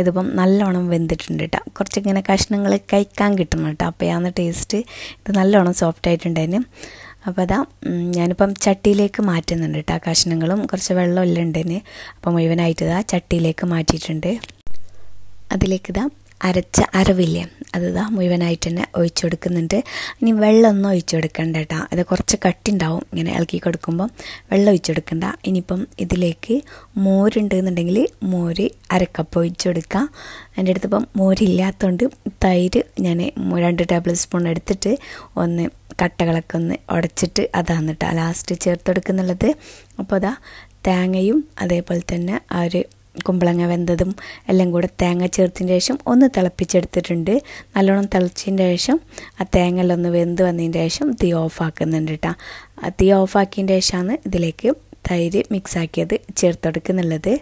ഇതിപ്പം നല്ലോണം വെന്തിട്ടുണ്ട് കേട്ടോ കുറച്ചിങ്ങനെ കഷ്ണങ്ങൾ കഴിക്കാൻ കിട്ടണം കേട്ടോ അപ്പോഴാണ് ടേസ്റ്റ് ഇത് നല്ലോണം സോഫ്റ്റ് ആയിട്ടുണ്ടായിന് അപ്പോൾ അതാ ഞാനിപ്പം ചട്ടിയിലേക്ക് മാറ്റുന്നുണ്ട് കേട്ടോ കഷ്ണങ്ങളും കുറച്ച് വെള്ളം എല്ലാം ഉണ്ടതിന് അപ്പം മുഴുവനായിട്ട് ഇതാ ചട്ടിയിലേക്ക് മാറ്റിയിട്ടുണ്ട് അതിലേക്ക് ഇതാ അരച്ച അരവില്ലേ അതിതാ മുഴുവനായിട്ട് തന്നെ ഒഴിച്ചു കൊടുക്കുന്നുണ്ട് ഇനി വെള്ളമൊന്നും ഒഴിച്ചു കൊടുക്കണ്ട കേട്ടോ ഇത് കുറച്ച് കട്ടിണ്ടാവും ഇങ്ങനെ ഇളക്കി കൊടുക്കുമ്പം വെള്ളം ഒഴിച്ചു കൊടുക്കണ്ട ഇനിയിപ്പം ഇതിലേക്ക് മോരുണ്ട് എന്നുണ്ടെങ്കിൽ മോര് അരക്കപ്പ് ഒഴിച്ചു കൊടുക്കുക എൻ്റെ അടുത്തിപ്പം മോരില്ലാത്തതുകൊണ്ട് തൈര് ഞാൻ രണ്ട് ടേബിൾ സ്പൂൺ എടുത്തിട്ട് ഒന്ന് കട്ടകളൊക്കെ ഒന്ന് ഉടച്ചിട്ട് അതാണ് കേട്ടോ ലാസ്റ്റ് ചേർത്ത് കൊടുക്കുന്നുള്ളത് അപ്പോൾ അതാ തേങ്ങയും അതേപോലെ തന്നെ ആ ഒരു കുമ്പളങ്ങ വെന്തതും എല്ലാം കൂടെ തേങ്ങ ചേർത്തതിന് ശേഷം ഒന്ന് തിളപ്പിച്ചെടുത്തിട്ടുണ്ട് നല്ലോണം തിളച്ചതിന് ശേഷം ആ തേങ്ങ ഒന്ന് വെന്ത് വന്നതിൻ്റെ ശേഷം തീ ഓഫാക്കുന്നുണ്ട് കേട്ടോ തീ ഓഫാക്കിയതിൻ്റെ ശേഷമാണ് ഇതിലേക്ക് തൈര് മിക്സാക്കിയത് ചേർത്തെടുക്കുന്നുള്ളത്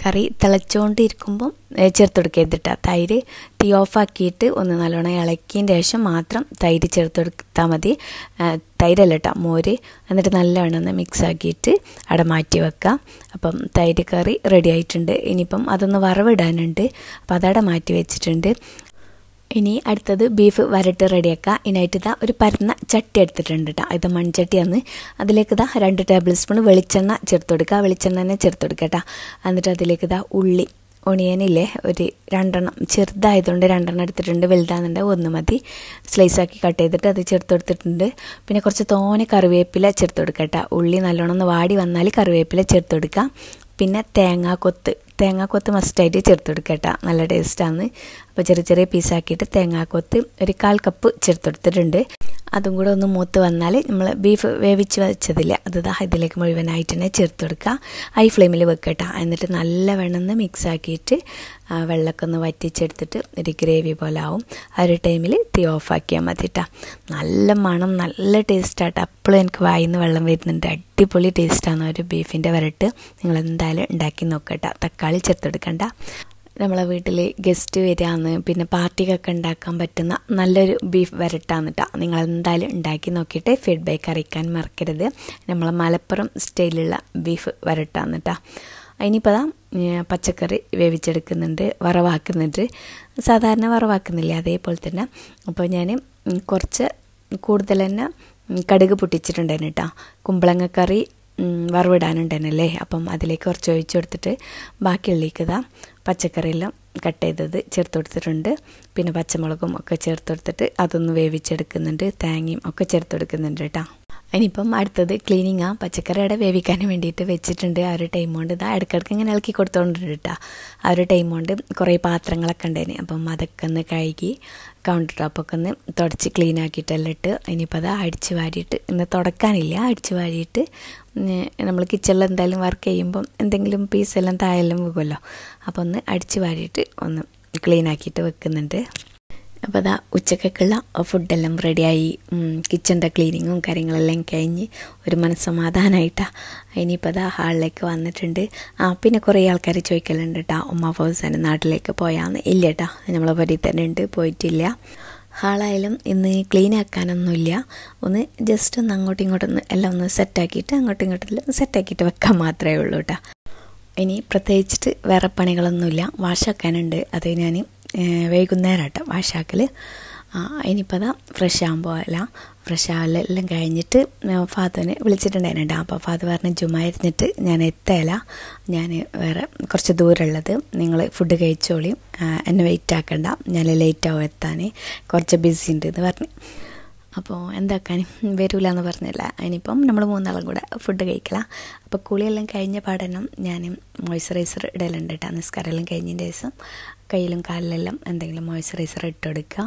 കറി തിളച്ചുകൊണ്ടിരിക്കുമ്പം ചേർത്ത് കൊടുക്കരുത് കേട്ടോ തൈര് തീ ഓഫാക്കിയിട്ട് ഒന്ന് നല്ലോണം ഇളക്കിയതിന് ശേഷം മാത്രം തൈര് ചേർത്ത് കൊടുത്താൽ മതി തൈരല്ല കേട്ടോ മോര് എന്നിട്ട് നല്ലവണ്ണം ഒന്ന് മിക്സ് ആക്കിയിട്ട് അവിടെ മാറ്റി വെക്കാം അപ്പം തൈര് കറി റെഡി ആയിട്ടുണ്ട് ഇനിയിപ്പം അതൊന്ന് വറവിടാനുണ്ട് അപ്പം അതവിടെ മാറ്റി വെച്ചിട്ടുണ്ട് ഇനി അടുത്തത് ബീഫ് വരട്ട് റെഡിയാക്കുക ഇനായിട്ട് ഇതാ ഒരു പരന്ന ചട്ടി എടുത്തിട്ടുണ്ട് കേട്ടോ ഇത് മൺചട്ടിയാണ് അതിലേക്ക് ഇതാ രണ്ട് ടേബിൾ സ്പൂൺ വെളിച്ചെണ്ണ ചേർത്ത് കൊടുക്കുക വെളിച്ചെണ്ണ തന്നെ ചേർത്ത് കൊടുക്കുക കേട്ടോ എന്നിട്ട് അതിലേക്ക് ഇതാ ഉള്ളി ഒണിയനില്ലേ ഒരു രണ്ടെണ്ണം ചെറുതായതുകൊണ്ട് രണ്ടെണ്ണം എടുത്തിട്ടുണ്ട് വലുതാണെന്നുണ്ടെങ്കിൽ ഒന്ന് മതി സ്ലൈസാക്കി കട്ട് ചെയ്തിട്ട് അത് ചേർത്ത് കൊടുത്തിട്ടുണ്ട് പിന്നെ കുറച്ച് തോനെ കറിവേപ്പില ചേർത്ത് കൊടുക്കുക കേട്ടോ ഉള്ളി നല്ലോണം ഒന്ന് വാടി വന്നാൽ കറിവേപ്പില ചേർത്ത് കൊടുക്കുക പിന്നെ തേങ്ങാക്കൊത്ത് തേങ്ങാക്കൊത്ത് മസ്റ്റായിട്ട് ചേർത്തെടുക്കട്ട നല്ല ടേസ്റ്റാണ് അപ്പോൾ ചെറിയ ചെറിയ പീസാക്കിയിട്ട് തേങ്ങാക്കൊത്ത് ഒരു കാൽ കപ്പ് ചേർത്തെടുത്തിട്ടുണ്ട് അതും കൂടെ ഒന്ന് മൂത്ത് വന്നാൽ നമ്മൾ ബീഫ് വേവിച്ച് വെച്ചതില്ല അത് ദാ ഇതിലേക്ക് മുഴുവനായിട്ട് തന്നെ ചേർത്ത് കൊടുക്കുക ഹൈ ഫ്ലെയിമിൽ വെക്കട്ട എന്നിട്ട് നല്ല വെണ്ണം മിക്സ് ആക്കിയിട്ട് വെള്ളമൊക്കെ ഒന്ന് വറ്റിച്ചെടുത്തിട്ട് ഒരു ഗ്രേവി പോലെ ആവും ആ ഒരു ടൈമിൽ തീ ഓഫാക്കിയാൽ മതി കേട്ടോ നല്ല മണം നല്ല ടേസ്റ്റായിട്ട് അപ്പോഴും എനിക്ക് വായിന്ന് വെള്ളം വരുന്നുണ്ട് അടിപൊളി ടേസ്റ്റാണ് ഒരു ബീഫിൻ്റെ വരട്ട് നിങ്ങൾ എന്തായാലും ഉണ്ടാക്കി നോക്കട്ടെ തക്കാളി ചേർത്തെടുക്കണ്ട നമ്മളെ വീട്ടിൽ ഗസ്റ്റ് വരാമെന്ന് പിന്നെ പാർട്ടിക്കൊക്കെ ഉണ്ടാക്കാൻ പറ്റുന്ന നല്ലൊരു ബീഫ് വരട്ടാന്ന് കേട്ടോ നിങ്ങൾ എന്തായാലും ഉണ്ടാക്കി നോക്കിയിട്ട് ഫീഡ്ബാക്ക് അറിയിക്കാൻ മറക്കരുത് നമ്മൾ മലപ്പുറം സ്റ്റൈലുള്ള ബീഫ് വരട്ടാന്ന് കേട്ടോ അതിനിപ്പോൾ അതാ പച്ചക്കറി വേവിച്ചെടുക്കുന്നുണ്ട് വറവാക്കുന്നുണ്ട് സാധാരണ വറവാക്കുന്നില്ല അതേപോലെ തന്നെ അപ്പോൾ ഞാൻ കുറച്ച് കൂടുതൽ തന്നെ കടുക് പൊട്ടിച്ചിട്ടുണ്ടായിരുന്നു കേട്ടോ കുമ്പളങ്ങക്കറി വറവിടാനുണ്ടെന്നല്ലേ അപ്പം അതിലേക്ക് കുറച്ച് ഒഴിച്ചു കൊടുത്തിട്ട് ബാക്കിയുള്ളിലേക്ക് ഇതാ പച്ചക്കറിയെല്ലാം കട്ട് ചെയ്തത് ചേർത്ത് കൊടുത്തിട്ടുണ്ട് പിന്നെ പച്ചമുളകും ഒക്കെ ചേർത്ത് കൊടുത്തിട്ട് അതൊന്ന് വേവിച്ചെടുക്കുന്നുണ്ട് തേങ്ങയും ഒക്കെ ചേർത്ത് കൊടുക്കുന്നുണ്ട് കേട്ടോ ഇനിയിപ്പം അടുത്തത് ക്ലീനിങ്ങാണ് പച്ചക്കറിയുടെ വേവിക്കാൻ വേണ്ടിയിട്ട് വെച്ചിട്ടുണ്ട് ആ ഒരു ടൈം കൊണ്ട് ഇതാ ഇടയ്ക്കിടയ്ക്ക് ഇങ്ങനെ ഇളക്കി കൊടുത്തോണ്ടിട്ട് കേട്ടോ ആ ഒരു ടൈം കൊണ്ട് കുറേ പാത്രങ്ങളൊക്കെ ഉണ്ടായിന് അപ്പം അതൊക്കെ ഒന്ന് കഴുകി കൗണ്ടർ ടോപ്പൊക്കെ ഒന്ന് തുടച്ച് ക്ലീൻ ആക്കിയിട്ടെല്ലാം ഇട്ട് ഇനിയിപ്പോൾ അത് അടിച്ച് വാരിയിട്ട് ഇന്ന് തുടക്കാനില്ല അടിച്ച് വാരിയിട്ട് നമ്മൾ കിച്ചണിൽ എന്തായാലും വർക്ക് ചെയ്യുമ്പം എന്തെങ്കിലും പീസെല്ലാം തായെല്ലാം പോകുമല്ലോ അപ്പോൾ ഒന്ന് അടിച്ച് വാരിയിട്ട് ഒന്ന് ക്ലീൻ ആക്കിയിട്ട് വെക്കുന്നുണ്ട് അപ്പോൾ അതാ ഉച്ചക്കൊക്കെയുള്ള ഫുഡെല്ലാം റെഡിയായി കിച്ചൻ്റെ ക്ലീനിങ്ങും കാര്യങ്ങളെല്ലാം കഴിഞ്ഞ് ഒരു മനസ്സമാധാനമായിട്ടാണ് ഇനിയിപ്പോൾ അതാ ഹാളിലേക്ക് വന്നിട്ടുണ്ട് ആ പിന്നെ കുറേ ആൾക്കാർ ചോദിക്കലുണ്ട് കേട്ടോ ഉമ്മ ഫൗസാന് നാട്ടിലേക്ക് പോയാന്ന് ഇല്ല കേട്ടോ നമ്മളെ പരി തന്നെ ഉണ്ട് പോയിട്ടില്ല ഹാളായാലും ഇന്ന് ക്ലീൻ ആക്കാനൊന്നുമില്ല ഒന്ന് ജസ്റ്റ് ഒന്ന് അങ്ങോട്ടും ഇങ്ങോട്ടൊന്ന് എല്ലാം ഒന്ന് സെറ്റാക്കിയിട്ട് അങ്ങോട്ടും ഇങ്ങോട്ടും സെറ്റാക്കിയിട്ട് വെക്കാൻ മാത്രമേ ഉള്ളൂ കേട്ടോ ഇനി പ്രത്യേകിച്ചിട്ട് വേറെ പണികളൊന്നുമില്ല വാഷ് ആക്കാനുണ്ട് അത് ഞാൻ വൈകുന്നേരം വാഷാക്കൽ ഇനിയിപ്പോൾ അതാ ഫ്രഷ് ആകാൻ പോകല ഫ്രഷ് ആകല എല്ലാം കഴിഞ്ഞിട്ട് ഫാദറിനെ വിളിച്ചിട്ടുണ്ടായിരുന്നു അപ്പോൾ ഫാദർ പറഞ്ഞ് ജുമായിരുന്നിട്ട് ഞാൻ എത്തല ഞാൻ വേറെ കുറച്ച് ദൂരമുള്ളത് നിങ്ങൾ ഫുഡ് കഴിച്ചോളി എന്നെ വെയിറ്റ് ആക്കണ്ട ഞാൻ ലേറ്റ് ആവും എത്താൻ കുറച്ച് ബിസി ഉണ്ട് എന്ന് പറഞ്ഞു അപ്പോൾ എന്താക്കാനും വരില്ല എന്ന് പറഞ്ഞില്ല അതിനിപ്പം നമ്മൾ മൂന്നാളും കൂടെ ഫുഡ് കഴിക്കല അപ്പോൾ കുളിയെല്ലാം കഴിഞ്ഞ പാടനം ഞാൻ മോയ്സ്ചറൈസർ ഇടലുണ്ട് കേട്ടോ എല്ലാം കഴിഞ്ഞതിൻ്റെ ദിവസം കയ്യിലും കാലിലെല്ലാം എന്തെങ്കിലും മോയ്സ്ചറൈസർ ഇട്ടെടുക്കുക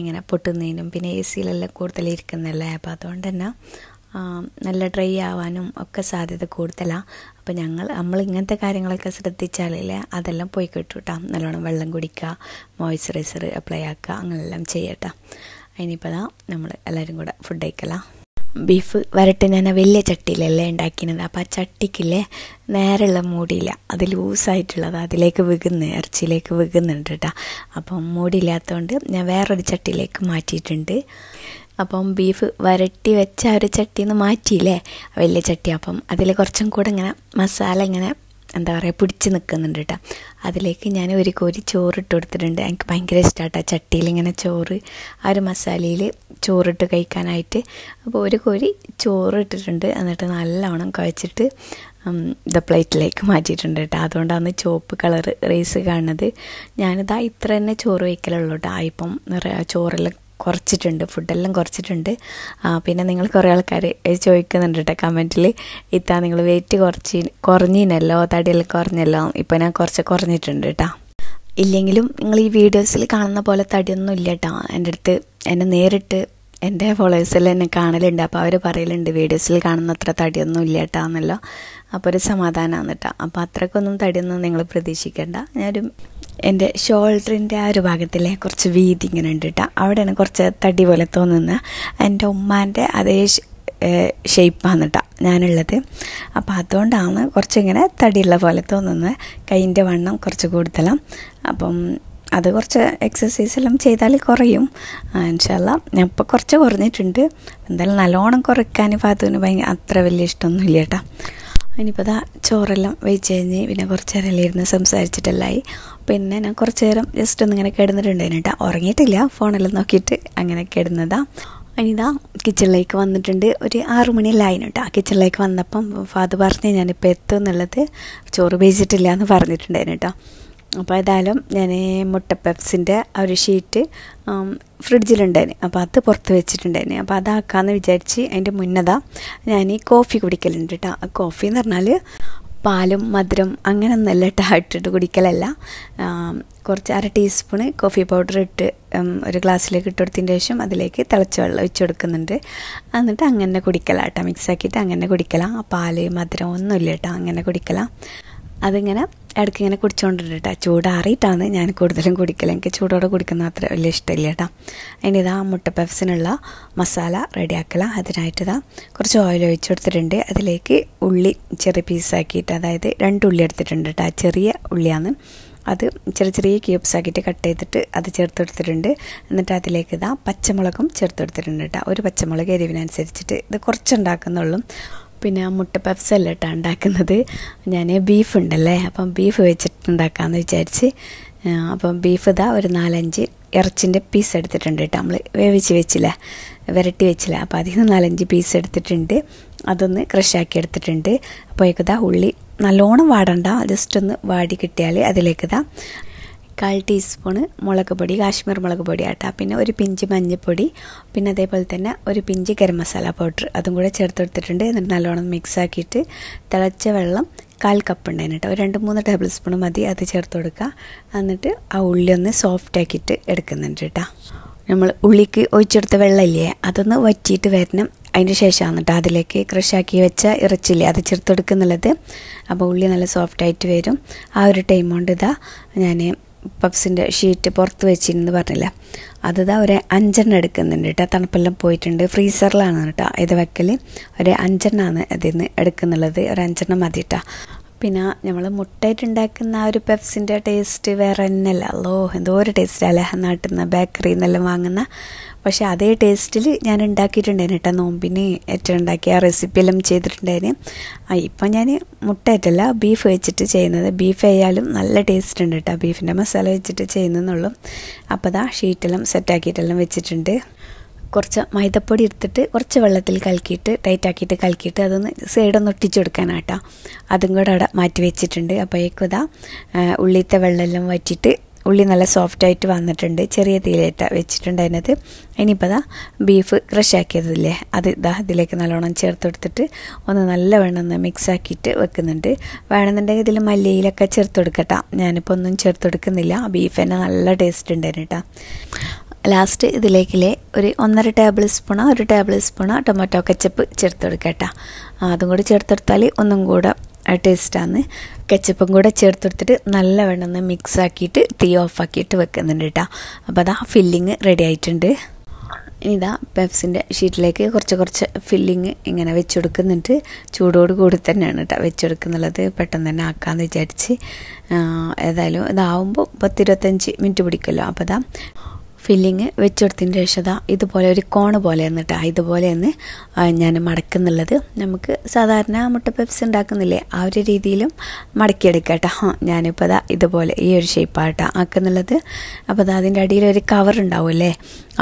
ഇങ്ങനെ പൊട്ടുന്നതിനും പിന്നെ എ സിയിലെല്ലാം കൂടുതൽ ഇരിക്കുന്നതല്ലേ അപ്പോൾ അതുകൊണ്ട് തന്നെ നല്ല ഡ്രൈ ആവാനും ഒക്കെ സാധ്യത കൂടുതലാണ് അപ്പോൾ ഞങ്ങൾ നമ്മൾ ഇങ്ങനത്തെ കാര്യങ്ങളൊക്കെ ശ്രദ്ധിച്ചാലേ അതെല്ലാം പോയി കിട്ടും കേട്ടോ നല്ലോണം വെള്ളം കുടിക്കുക മോയ്സ്ചറൈസർ അപ്ലൈ ആക്കുക അങ്ങനെല്ലാം ചെയ്യട്ടോ അതിനിപ്പോൾ നമ്മൾ എല്ലാവരും കൂടെ ഫുഡ് കഴിക്കലാം ബീഫ് വരട്ടി ഞാൻ വലിയ ചട്ടിയിലല്ലേ ഉണ്ടാക്കിയത് അപ്പം ആ ചട്ടിക്കില്ലേ നേരെയുള്ള മൂടിയില്ല അത് ലൂസായിട്ടുള്ളത് അതിലേക്ക് വികുന്ന ഇറച്ചിയിലേക്ക് വികുന്നുണ്ട് കേട്ടോ അപ്പം മൂടിയില്ലാത്തതുകൊണ്ട് ഞാൻ വേറൊരു ചട്ടിയിലേക്ക് മാറ്റിയിട്ടുണ്ട് അപ്പം ബീഫ് വരട്ടി വെച്ച ആ ഒരു ചട്ടിയിൽ നിന്ന് മാറ്റിയില്ലേ വലിയ ചട്ടി അപ്പം അതിൽ കുറച്ചും കൂടെ ഇങ്ങനെ മസാല ഇങ്ങനെ എന്താ പറയുക പിടിച്ച് നിൽക്കുന്നുണ്ട് കേട്ടോ അതിലേക്ക് ഞാൻ ഒരു കോരി ചോറ് ഇട്ട് കൊടുത്തിട്ടുണ്ട് എനിക്ക് ഭയങ്കര ഇഷ്ടമാട്ടോ ചട്ടിയിൽ ഇങ്ങനെ ചോറ് ആ ഒരു മസാലയിൽ ചോറിട്ട് കഴിക്കാനായിട്ട് അപ്പോൾ ഒരു കോരി ചോറ് ഇട്ടിട്ടുണ്ട് എന്നിട്ട് നല്ലവണ്ണം കഴിച്ചിട്ട് ഇത് പ്ലേറ്റിലേക്ക് മാറ്റിയിട്ടുണ്ട് കേട്ടോ അതുകൊണ്ടാണ് ചുവപ്പ് കളർ റൈസ് കാണുന്നത് ഞാനിതാ ഇത്ര തന്നെ ചോറ് വയ്ക്കലുള്ളൂ കേട്ടോ ഇപ്പം ചോറെല്ലാം കുറച്ചിട്ടുണ്ട് ഫുഡെല്ലാം കുറച്ചിട്ടുണ്ട് പിന്നെ നിങ്ങൾ കുറേ ആൾക്കാർ ചോദിക്കുന്നുണ്ട് കേട്ടോ കമൻറ്റിൽ ഇത്താ നിങ്ങൾ വെയിറ്റ് കുറച്ച് കുറഞ്ഞിനല്ലോ തടിയെല്ലാം കുറഞ്ഞല്ലോ ഇപ്പോൾ ഞാൻ കുറച്ച് കുറഞ്ഞിട്ടുണ്ട് കേട്ടോ ഇല്ലെങ്കിലും നിങ്ങൾ ഈ വീഡിയോസിൽ കാണുന്ന പോലെ തടിയൊന്നും ഇല്ല കേട്ടോ എൻ്റെ അടുത്ത് എന്നെ നേരിട്ട് എൻ്റെ ഫോളോവേഴ്സിൽ എന്നെ കാണലുണ്ട് അപ്പോൾ അവർ പറയലുണ്ട് വീഡിയോസിൽ കാണുന്ന അത്ര തടിയൊന്നും ഇല്ല കേട്ടോ എന്നല്ലോ അപ്പോൾ ഒരു സമാധാനമാണ് കേട്ടോ അപ്പോൾ അത്രക്കൊന്നും തടിയൊന്നും നിങ്ങൾ പ്രതീക്ഷിക്കേണ്ട ഞാനൊരു എൻ്റെ ഷോൾഡറിൻ്റെ ആ ഒരു ഭാഗത്തിലെ കുറച്ച് വീതി ഇങ്ങനെ ഉണ്ട് കേട്ടോ അവിടെയാണ് കുറച്ച് തടി പോലെ തോന്നുന്നത് എൻ്റെ ഉമ്മാൻ്റെ അതേ ഷേപ്പാണ് കേട്ടോ ഞാനുള്ളത് അപ്പോൾ അതുകൊണ്ടാണ് കുറച്ചിങ്ങനെ തടിയുള്ള പോലെ തോന്നുന്നത് കൈൻ്റെ വണ്ണം കുറച്ച് കൂടുതലാണ് അപ്പം അത് കുറച്ച് എക്സസൈസ് എല്ലാം ചെയ്താൽ കുറയും ഇൻഷല്ല ഞാൻ ഇപ്പോൾ കുറച്ച് കുറഞ്ഞിട്ടുണ്ട് എന്തായാലും നല്ലോണം കുറയ്ക്കാൻ പാത്തുവിന് ഭയങ്കര അത്ര വലിയ ഇഷ്ടമൊന്നുമില്ല കേട്ടോ ഇനിയിപ്പോൾ അതാ ചോറെല്ലാം വെച്ച് കഴിഞ്ഞ് പിന്നെ കുറച്ച് നേരം ഇരുന്ന് സംസാരിച്ചിട്ടെല്ലായി പിന്നെ ഞാൻ കുറച്ച് നേരം ജസ്റ്റ് ഒന്നിങ്ങനെ കിടന്നിട്ടുണ്ടായിരുന്നു കേട്ടോ ഉറങ്ങിയിട്ടില്ല ഫോണെല്ലാം നോക്കിയിട്ട് അങ്ങനെ കിടന്നതാ ഇനിതാ കിച്ചണിലേക്ക് വന്നിട്ടുണ്ട് ഒരു ആറു മണിയെല്ലായിരുന്നു കേട്ടോ കിച്ചണിലേക്ക് വന്നപ്പം ഫാദർ പറഞ്ഞു ഞാനിപ്പോൾ എത്തും എന്നുള്ളത് ചോറ് വെച്ചിട്ടില്ല എന്ന് പറഞ്ഞിട്ടുണ്ടായിരുന്നു കേട്ടോ അപ്പോൾ ഏതായാലും ഞാൻ മുട്ട പെപ്സിൻ്റെ ഒരു ഷീറ്റ് ഫ്രിഡ്ജിലുണ്ടായിന് അപ്പോൾ അത് പുറത്ത് വെച്ചിട്ടുണ്ടായിന് അപ്പോൾ അതാക്കാമെന്ന് വിചാരിച്ച് അതിൻ്റെ മുന്നത ഞാൻ ഈ കോഫി കുടിക്കലുണ്ട് കേട്ടോ കോഫി എന്ന് പറഞ്ഞാൽ പാലും മധുരം അങ്ങനെയൊന്നല്ല കേട്ടോ ഇട്ടിട്ട് കുടിക്കലല്ല കുറച്ച് അര ടീസ്പൂണ് കോഫി പൗഡർ ഇട്ട് ഒരു ഗ്ലാസ്സിലേക്ക് ഇട്ട് കൊടുത്തതിന് ശേഷം അതിലേക്ക് തിളച്ച വെള്ളം ഒഴിച്ചു കൊടുക്കുന്നുണ്ട് എന്നിട്ട് അങ്ങനെ കുടിക്കലാണ് കേട്ടോ ആക്കിയിട്ട് അങ്ങനെ കുടിക്കലാണ് പാല് മധുരം ഒന്നുമില്ല കേട്ടോ അങ്ങനെ കുടിക്കലാണ് അതിങ്ങനെ ഇടയ്ക്ക് ഇങ്ങനെ കുടിച്ചുകൊണ്ടിരുന്നു കേട്ടോ ചൂടാറിയിട്ടാണ് ഞാൻ കൂടുതലും കുടിക്കല എനിക്ക് ചൂടോടെ കുടിക്കുന്ന അത്ര വലിയ ഇഷ്ടമില്ല കേട്ടോ അതിൻ്റെ ഇതാ മുട്ട പഫ്സിനുള്ള മസാല റെഡിയാക്കല അതിനായിട്ട് ഇതാ കുറച്ച് ഓയിൽ ഒഴിച്ചു കൊടുത്തിട്ടുണ്ട് അതിലേക്ക് ഉള്ളി ചെറിയ പീസാക്കിയിട്ട് അതായത് രണ്ട് ഉള്ളി എടുത്തിട്ടുണ്ട് കേട്ടോ ചെറിയ ഉള്ളിയാണ് അത് ചെറിയ ചെറിയ ക്യൂബ്സ് ആക്കിയിട്ട് കട്ട് ചെയ്തിട്ട് അത് ചേർത്ത് കൊടുത്തിട്ടുണ്ട് എന്നിട്ട് അതിലേക്ക് ഇതാ പച്ചമുളകും ചേർത്ത് കൊടുത്തിട്ടുണ്ട് കേട്ടോ ഒരു പച്ചമുളക് എരിവിനനുസരിച്ചിട്ട് ഇത് കുറച്ചുണ്ടാക്കുന്നുള്ളൂ പിന്നെ മുട്ട പഫ്സ് അല്ല കേട്ടോ ഉണ്ടാക്കുന്നത് ഞാൻ ബീഫ് ഉണ്ടല്ലേ അപ്പം ബീഫ് വെച്ചിട്ടുണ്ടാക്കാമെന്ന് വിചാരിച്ച് അപ്പം ബീഫ് ഇതാ ഒരു നാലഞ്ച് ഇറച്ചിൻ്റെ പീസ് എടുത്തിട്ടുണ്ട് കേട്ടോ നമ്മൾ വേവിച്ച് വെച്ചില്ല വരട്ടി വെച്ചില്ല അപ്പോൾ അതിൽ നിന്ന് നാലഞ്ച് പീസ് എടുത്തിട്ടുണ്ട് അതൊന്ന് ക്രഷാക്കി എടുത്തിട്ടുണ്ട് അപ്പോൾ ഇതാ ഉള്ളി നല്ലോണം വാടണ്ട ജസ്റ്റ് ഒന്ന് വാടി കിട്ടിയാൽ അതിലേക്ക് ഇതാ കാൽ ടീസ്പൂണ് മുളക് പൊടി കാശ്മീർ മുളക് പൊടി ആട്ടാ പിന്നെ ഒരു പിഞ്ച് മഞ്ഞൾപ്പൊടി പിന്നെ അതേപോലെ തന്നെ ഒരു പിഞ്ച് ഗരം മസാല പൗഡർ അതും കൂടെ എടുത്തിട്ടുണ്ട് എന്നിട്ട് നല്ലോണം മിക്സ് ആക്കിയിട്ട് തിളച്ച വെള്ളം കാൽ കപ്പ് ഉണ്ടായിരുന്നു കേട്ടോ രണ്ട് മൂന്ന് ടേബിൾ സ്പൂൺ മതി അത് ചേർത്ത് കൊടുക്കുക എന്നിട്ട് ആ ഉള്ളി ഒന്ന് സോഫ്റ്റ് ആക്കിയിട്ട് എടുക്കുന്നുണ്ട് കേട്ടോ നമ്മൾ ഉള്ളിക്ക് ഒഴിച്ചെടുത്ത വെള്ളമില്ലേ അതൊന്ന് വറ്റിയിട്ട് വരണം അതിന് ശേഷമാണ് കേട്ടോ അതിലേക്ക് ക്രഷാക്കി വെച്ച ഇറച്ചില്ലേ അത് ചേർത്തെടുക്കുന്നുള്ളത് അപ്പോൾ ഉള്ളി നല്ല സോഫ്റ്റായിട്ട് വരും ആ ഒരു ടൈം കൊണ്ട് ഇതാ ഞാൻ പപ്സിൻ്റെ ഷീറ്റ് പുറത്ത് വെച്ചിരുന്നു പറഞ്ഞില്ല അതിതാ ഒരു അഞ്ചെണ്ണം എടുക്കുന്നുണ്ട് കേട്ടോ തണുപ്പെല്ലാം പോയിട്ടുണ്ട് ഫ്രീസറിലാണ് കേട്ടോ ഇത് വെക്കൽ ഒരു അഞ്ചെണ്ണമാണ് ഇതിൽ നിന്ന് എടുക്കുന്നുള്ളത് ഒരു അഞ്ചെണ്ണം മതി കേട്ടോ പിന്നെ നമ്മൾ മുട്ടയിട്ടുണ്ടാക്കുന്ന ആ ഒരു പെപ്സിൻ്റെ ടേസ്റ്റ് വേറെ തന്നെയല്ല അല്ലോ എന്തോ ഒരു ടേസ്റ്റ് അല്ലേ നാട്ടിൽ നിന്ന് ബേക്കറിയിൽ നിന്നെല്ലാം വാങ്ങുന്ന പക്ഷേ അതേ ടേസ്റ്റിൽ ഞാൻ ഉണ്ടാക്കിയിട്ടുണ്ടായിരുന്നു കേട്ടോ നോമ്പിന് ഏറ്റവും ഉണ്ടാക്കിയ റെസിപ്പിയെല്ലാം ചെയ്തിട്ടുണ്ടായിരുന്നു ഇപ്പം ഞാൻ മുട്ടയായിട്ടല്ല ബീഫ് വെച്ചിട്ട് ചെയ്യുന്നത് ബീഫ് ആയാലും നല്ല ടേസ്റ്റ് ഉണ്ട് കേട്ടോ ബീഫിൻ്റെ മസാല വെച്ചിട്ട് ചെയ്യുന്നതെന്നുള്ളൂ അപ്പോൾ അതാ ഷീറ്റെല്ലാം സെറ്റാക്കിയിട്ടെല്ലാം വെച്ചിട്ടുണ്ട് കുറച്ച് മൈദപ്പൊടി എടുത്തിട്ട് കുറച്ച് വെള്ളത്തിൽ കലക്കിയിട്ട് ടൈറ്റാക്കിയിട്ട് കലക്കിയിട്ട് അതൊന്ന് സൈഡൊന്ന് ഒട്ടിച്ചു കൊടുക്കാനാട്ടോ അതും കൂടെ അവിടെ മാറ്റി വെച്ചിട്ടുണ്ട് അപ്പോഴേക്കും ഇതാ ഉള്ളിത്തെ വെള്ളമെല്ലാം വറ്റിയിട്ട് ഉള്ളി നല്ല സോഫ്റ്റായിട്ട് വന്നിട്ടുണ്ട് ചെറിയ തീയിലിട്ട വെച്ചിട്ടുണ്ട് അതിനകത്ത് ഇനിയിപ്പോൾ അതാ ബീഫ് ക്രഷാക്കിയതില്ലേ അത് ഇതാ ഇതിലേക്ക് നല്ലോണം ചേർത്ത് കൊടുത്തിട്ട് ഒന്ന് നല്ലവണ്ണം ഒന്ന് മിക്സാക്കിയിട്ട് വെക്കുന്നുണ്ട് വേണമെന്നുണ്ടെങ്കിൽ ഇതിൽ മല്ലിയിലൊക്കെ ചേർത്ത് കൊടുക്കട്ടോ ഞാനിപ്പോൾ ഒന്നും ചേർത്ത് കൊടുക്കുന്നില്ല ബീഫ് തന്നെ നല്ല ടേസ്റ്റ് ഉണ്ടായിരുന്നു കേട്ടോ ലാസ്റ്റ് ഇതിലേക്കിലെ ഒരു ഒന്നര ടേബിൾ സ്പൂണോ ഒരു ടേബിൾ സ്പൂണോ ടൊമാറ്റോ കച്ചപ്പ് ചേർത്ത് കൊടുക്കട്ടോ അതും കൂടി ചേർത്തെടുത്താൽ ഒന്നും കൂടെ ടേസ്റ്റാണ് കെച്ചപ്പും കൂടെ ചേർത്ത് കൊടുത്തിട്ട് നല്ലവണ്ണം ഒന്ന് മിക്സ് ആക്കിയിട്ട് തീ ഓഫാക്കിയിട്ട് വെക്കുന്നുണ്ട് കേട്ടോ അപ്പോൾ അതാ ഫില്ലിങ് റെഡി ആയിട്ടുണ്ട് ഇനിതാ പെപ്സിൻ്റെ ഷീറ്റിലേക്ക് കുറച്ച് കുറച്ച് ഫില്ലിങ് ഇങ്ങനെ വെച്ചെടുക്കുന്നുണ്ട് ചൂടോട് കൂടി തന്നെയാണ് കേട്ടോ വെച്ചെടുക്കുന്നുള്ളത് പെട്ടെന്ന് തന്നെ ആക്കാമെന്ന് വിചാരിച്ച് ഏതായാലും ഇതാവുമ്പോൾ പത്തിരുപത്തഞ്ച് മിനിറ്റ് പിടിക്കുമല്ലോ അപ്പോൾ അതാ ഫില്ലിങ് വെച്ച് കൊടുത്തതിൻ്റെ ശേഷം ഇതുപോലെ ഒരു കോണ് പോലെ എന്നിട്ട് ഇതുപോലെ ഒന്ന് ഞാൻ മടക്കുന്നുള്ളത് നമുക്ക് സാധാരണ മുട്ട പെപ്സ് ഉണ്ടാക്കുന്നില്ലേ ആ ഒരു രീതിയിലും മടക്കിയെടുക്കുക കേട്ടോ ഞാനിപ്പോൾ അതാ ഇതുപോലെ ഈ ഒരു ഷേപ്പാട്ടാ ആക്കുന്നുള്ളത് അപ്പോൾ അത് അതിൻ്റെ അടിയിൽ ഒരു കവർ ഉണ്ടാവുമല്ലേ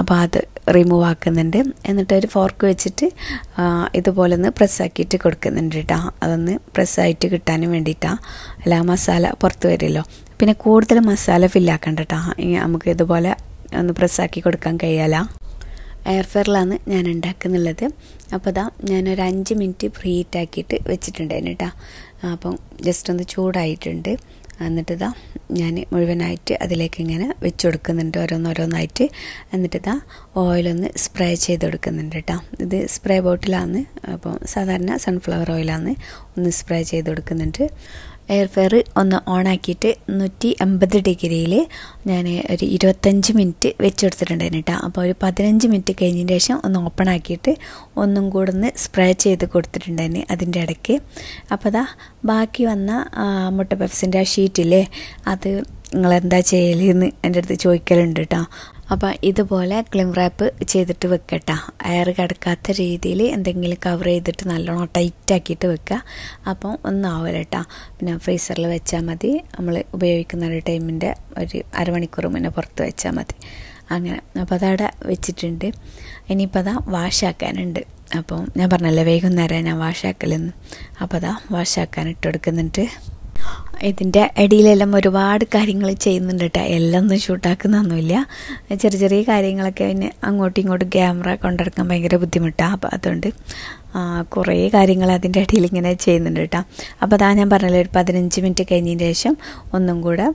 അപ്പോൾ അത് റിമൂവ് ആക്കുന്നുണ്ട് എന്നിട്ട് ഒരു ഫോർക്ക് വെച്ചിട്ട് ഇതുപോലെ ഒന്ന് പ്രസ്സാക്കിയിട്ട് കൊടുക്കുന്നുണ്ട് കേട്ടോ അതൊന്ന് പ്രസ്സായിട്ട് കിട്ടാനും വേണ്ടിയിട്ടാണ് അല്ല മസാല പുറത്ത് വരുമല്ലോ പിന്നെ കൂടുതൽ മസാല ഫില്ലാക്കണ്ട കേട്ടോ നമുക്ക് ഇതുപോലെ ഒന്ന് പ്രസ്സാക്കി കൊടുക്കാൻ കഴിയാല എയർ ഫെയറിലാണ് ഞാൻ ഉണ്ടാക്കുന്നുള്ളത് അപ്പോൾ ഇതാ ഞാനൊരു അഞ്ച് മിനിറ്റ് പ്രീ ആക്കിയിട്ട് വെച്ചിട്ടുണ്ടായിരുന്നു കേട്ടോ അപ്പം ജസ്റ്റ് ഒന്ന് ചൂടായിട്ടുണ്ട് എന്നിട്ട് ഞാൻ മുഴുവനായിട്ട് അതിലേക്ക് ഇങ്ങനെ വെച്ച് കൊടുക്കുന്നുണ്ട് ഓരോന്നോരോന്നായിട്ട് എന്നിട്ട് ഓയിലൊന്ന് സ്പ്രേ ചെയ്ത് കൊടുക്കുന്നുണ്ട് കേട്ടോ ഇത് സ്പ്രേ ബോട്ടിലാണ് അപ്പോൾ സാധാരണ സൺഫ്ലവർ ഓയിലാണ് ഒന്ന് സ്പ്രേ ചെയ്ത് കൊടുക്കുന്നുണ്ട് എയർ ഫെയർ ഒന്ന് ആക്കിയിട്ട് നൂറ്റി അമ്പത് ഡിഗ്രിയിൽ ഞാൻ ഒരു ഇരുപത്തഞ്ച് മിനിറ്റ് വെച്ചെടുത്തിട്ടുണ്ടായിരുന്നു കേട്ടോ അപ്പോൾ ഒരു പതിനഞ്ച് മിനിറ്റ് കഴിഞ്ഞതിന് ശേഷം ഒന്ന് ഓപ്പൺ ആക്കിയിട്ട് ഒന്നും കൂടെ ഒന്ന് സ്പ്രേ ചെയ്ത് കൊടുത്തിട്ടുണ്ടായിരുന്നു അതിൻ്റെ ഇടയ്ക്ക് അപ്പോൾ അതാ ബാക്കി വന്ന മുട്ട പെപ്സിൻ്റെ ആ ഷീറ്റില്ലേ അത് നിങ്ങളെന്താ ചെയ്യലെന്ന് എൻ്റെ അടുത്ത് ചോദിക്കലുണ്ട് കേട്ടോ അപ്പോൾ ഇതുപോലെ ക്ലിം റാപ്പ് ചെയ്തിട്ട് വെക്കട്ടോ എയർ കിടക്കാത്ത രീതിയിൽ എന്തെങ്കിലും കവർ ചെയ്തിട്ട് നല്ലോണം ടൈറ്റാക്കിയിട്ട് വെക്കുക അപ്പം ഒന്നാവില്ല കേട്ടോ പിന്നെ ഫ്രീസറിൽ വെച്ചാൽ മതി നമ്മൾ ഉപയോഗിക്കുന്ന ഒരു ടൈമിൻ്റെ ഒരു അരമണിക്കൂർ മുന്നേ പുറത്ത് വെച്ചാൽ മതി അങ്ങനെ അപ്പോൾ അതവിടെ വെച്ചിട്ടുണ്ട് ഇനിയിപ്പോൾ അതാ വാഷാക്കാനുണ്ട് അപ്പം ഞാൻ പറഞ്ഞല്ലേ വൈകുന്നേരം ഞാൻ വാഷാക്കലെന്ന് അപ്പോൾ അതാ വാഷാക്കാൻ ഇട്ട് ഇതിൻ്റെ ഇടയിലെല്ലാം ഒരുപാട് കാര്യങ്ങൾ ചെയ്യുന്നുണ്ട് കേട്ടോ എല്ലാം ഒന്നും ഷൂട്ടാക്കുന്നൊന്നുമില്ല ചെറിയ ചെറിയ കാര്യങ്ങളൊക്കെ പിന്നെ അങ്ങോട്ടും ഇങ്ങോട്ടും ക്യാമറ കൊണ്ടെടുക്കാൻ ഭയങ്കര ബുദ്ധിമുട്ടാണ് അപ്പോൾ അതുകൊണ്ട് കുറേ കാര്യങ്ങൾ അതിൻ്റെ ഇടയിൽ ഇങ്ങനെ ചെയ്യുന്നുണ്ട് കേട്ടോ അപ്പോൾ അതാ ഞാൻ പറഞ്ഞില്ല ഒരു പതിനഞ്ച് മിനിറ്റ് കഴിഞ്ഞതിന് ശേഷം ഒന്നും കൂടെ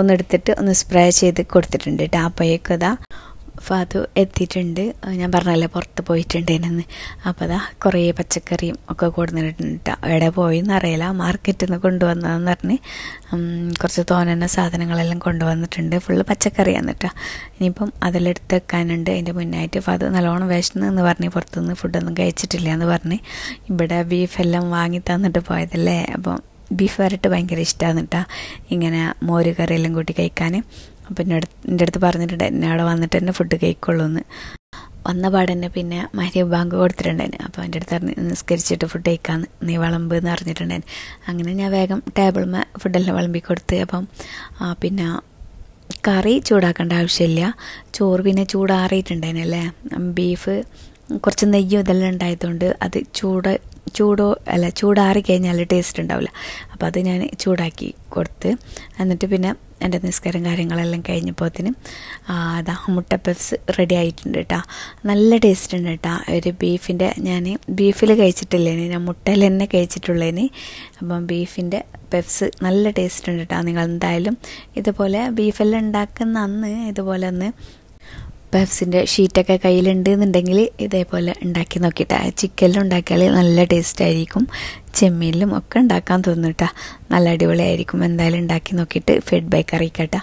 ഒന്നെടുത്തിട്ട് ഒന്ന് സ്പ്രേ ചെയ്ത് കൊടുത്തിട്ടുണ്ട് കേട്ടോ അതാ അപ്പോൾ അത് എത്തിയിട്ടുണ്ട് ഞാൻ പറഞ്ഞല്ലേ പുറത്ത് പോയിട്ടുണ്ടേനെന്ന് അപ്പോൾ അതാ കുറേ പച്ചക്കറിയും ഒക്കെ കൊടുത്തിട്ടുണ്ട് എവിടെ പോയി അറിയില്ല മാർക്കറ്റിൽ നിന്ന് കൊണ്ടുവന്നതെന്ന് പറഞ്ഞ് കുറച്ച് തോന്നുന്ന സാധനങ്ങളെല്ലാം കൊണ്ടുവന്നിട്ടുണ്ട് ഫുള്ള് പച്ചക്കറി എന്നിട്ടാ ഇനിയിപ്പം അതെല്ലാം എടുത്ത് വെക്കാനുണ്ട് അതിൻ്റെ മുന്നായിട്ട് അപ്പോൾ അത് നല്ലോണം വേഷം എന്ന് പറഞ്ഞ് പുറത്തുനിന്ന് ഫുഡൊന്നും കഴിച്ചിട്ടില്ല എന്ന് പറഞ്ഞ് ഇവിടെ ബീഫെല്ലാം വാങ്ങി തന്നിട്ട് പോയതല്ലേ അപ്പം ബീഫ് വരട്ട് ഭയങ്കര ഇഷ്ടമാണ് കേട്ടോ ഇങ്ങനെ മോര് കറിയെല്ലാം കൂട്ടി കഴിക്കാൻ അപ്പം അടുത്ത് എൻ്റെ അടുത്ത് പറഞ്ഞിട്ടുണ്ട് എന്നെ അവിടെ വന്നിട്ട് തന്നെ ഫുഡ് കഴിക്കുള്ളൂ എന്ന് വന്ന പാടന്നെ പിന്നെ മരിയ ബാങ്ക് കൊടുത്തിട്ടുണ്ടായിരുന്നു അപ്പോൾ എൻ്റെ അടുത്ത് അറിഞ്ഞ് നിസ്കരിച്ചിട്ട് ഫുഡ് കഴിക്കാമെന്ന് നീ വിളമ്പ് എന്ന് അറിഞ്ഞിട്ടുണ്ടായിരുന്നു അങ്ങനെ ഞാൻ വേഗം ടേബിളിൽ ഫുഡെല്ലാം വിളമ്പി കൊടുത്ത് അപ്പം പിന്നെ കറി ചൂടാക്കേണ്ട ആവശ്യമില്ല ചോറ് പിന്നെ ചൂടാറിയിട്ടുണ്ടായിരുന്നു അല്ലേ ബീഫ് കുറച്ച് നെയ്യും ഇതെല്ലാം ഉണ്ടായതുകൊണ്ട് അത് ചൂട് ചൂടോ അല്ല ചൂടാറി കഴിഞ്ഞാൽ ടേസ്റ്റ് ഉണ്ടാവില്ല അപ്പോൾ അത് ഞാൻ ചൂടാക്കി കൊടുത്ത് എന്നിട്ട് പിന്നെ എൻ്റെ നിസ്കാരം കാര്യങ്ങളെല്ലാം കഴിഞ്ഞപ്പോത്തിന് അതാ മുട്ട പെപ്സ് റെഡി ആയിട്ടുണ്ട് കേട്ടോ നല്ല ടേസ്റ്റ് ഉണ്ട് കേട്ടോ ഒരു ബീഫിൻ്റെ ഞാൻ ബീഫിൽ കഴിച്ചിട്ടില്ലേനി ഞാൻ മുട്ടയിൽ തന്നെ കഴിച്ചിട്ടുള്ളേനി അപ്പം ബീഫിൻ്റെ പെപ്സ് നല്ല ടേസ്റ്റ് ഉണ്ട് കേട്ടോ നിങ്ങൾ എന്തായാലും ഇതുപോലെ ബീഫെല്ലാം ഉണ്ടാക്കുന്ന അന്ന് ഇതുപോലെ ഒന്ന് പെഫ്സിൻ്റെ ഷീറ്റൊക്കെ കയ്യിലുണ്ട് എന്നുണ്ടെങ്കിൽ ഇതേപോലെ ഉണ്ടാക്കി നോക്കിയിട്ട് ചിക്കനിലും ഉണ്ടാക്കിയാൽ നല്ല ടേസ്റ്റ് ആയിരിക്കും ചെമ്മീനിലും ഒക്കെ ഉണ്ടാക്കാൻ തോന്നുട്ടാ നല്ല അടിപൊളിയായിരിക്കും എന്തായാലും ഉണ്ടാക്കി നോക്കിയിട്ട് ഫീഡ്ബാക്ക് അറിയിക്കട്ടെ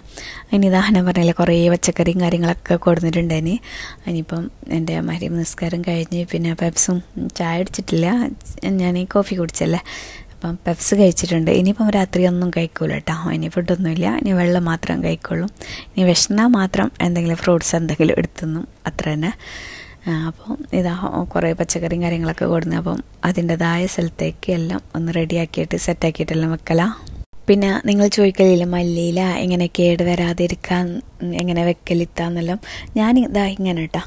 ഇനി ഇതാഹന പറഞ്ഞാൽ കുറേ പച്ചക്കറിയും കാര്യങ്ങളൊക്കെ കൊടുത്തിട്ടുണ്ട് ഇനി ഇനിയിപ്പം എൻ്റെ മരി നിസ്കാരം കഴിഞ്ഞ് പിന്നെ പെപ്സും ചായ അടിച്ചിട്ടില്ല ഞാൻ കോഫി കുടിച്ചല്ലേ അപ്പം പെപ്സ് കഴിച്ചിട്ടുണ്ട് ഇനിയിപ്പം രാത്രി ഒന്നും കഴിക്കൂല കേട്ടോ ഇനി ഫുഡൊന്നുമില്ല ഇനി വെള്ളം മാത്രം കഴിക്കുള്ളൂ ഇനി വിശന്നാൽ മാത്രം എന്തെങ്കിലും ഫ്രൂട്ട്സ് എന്തെങ്കിലും എടുത്തുന്നു അത്ര തന്നെ അപ്പോൾ ഇതാ കുറേ പച്ചക്കറിയും കാര്യങ്ങളൊക്കെ കൊടുന്ന് അപ്പം അതിൻ്റെതായ സ്ഥലത്തേക്ക് എല്ലാം ഒന്ന് റെഡിയാക്കിയിട്ട് സെറ്റാക്കിയിട്ടെല്ലാം വെക്കലാണ് പിന്നെ നിങ്ങൾ ചോദിക്കലില്ല മല്ലിയില എങ്ങനെ കേട് വരാതിരിക്കാൻ എങ്ങനെ വെക്കലിത്താന്നെല്ലാം ഞാൻ ഇതാ ഇങ്ങനെ കേട്ടോ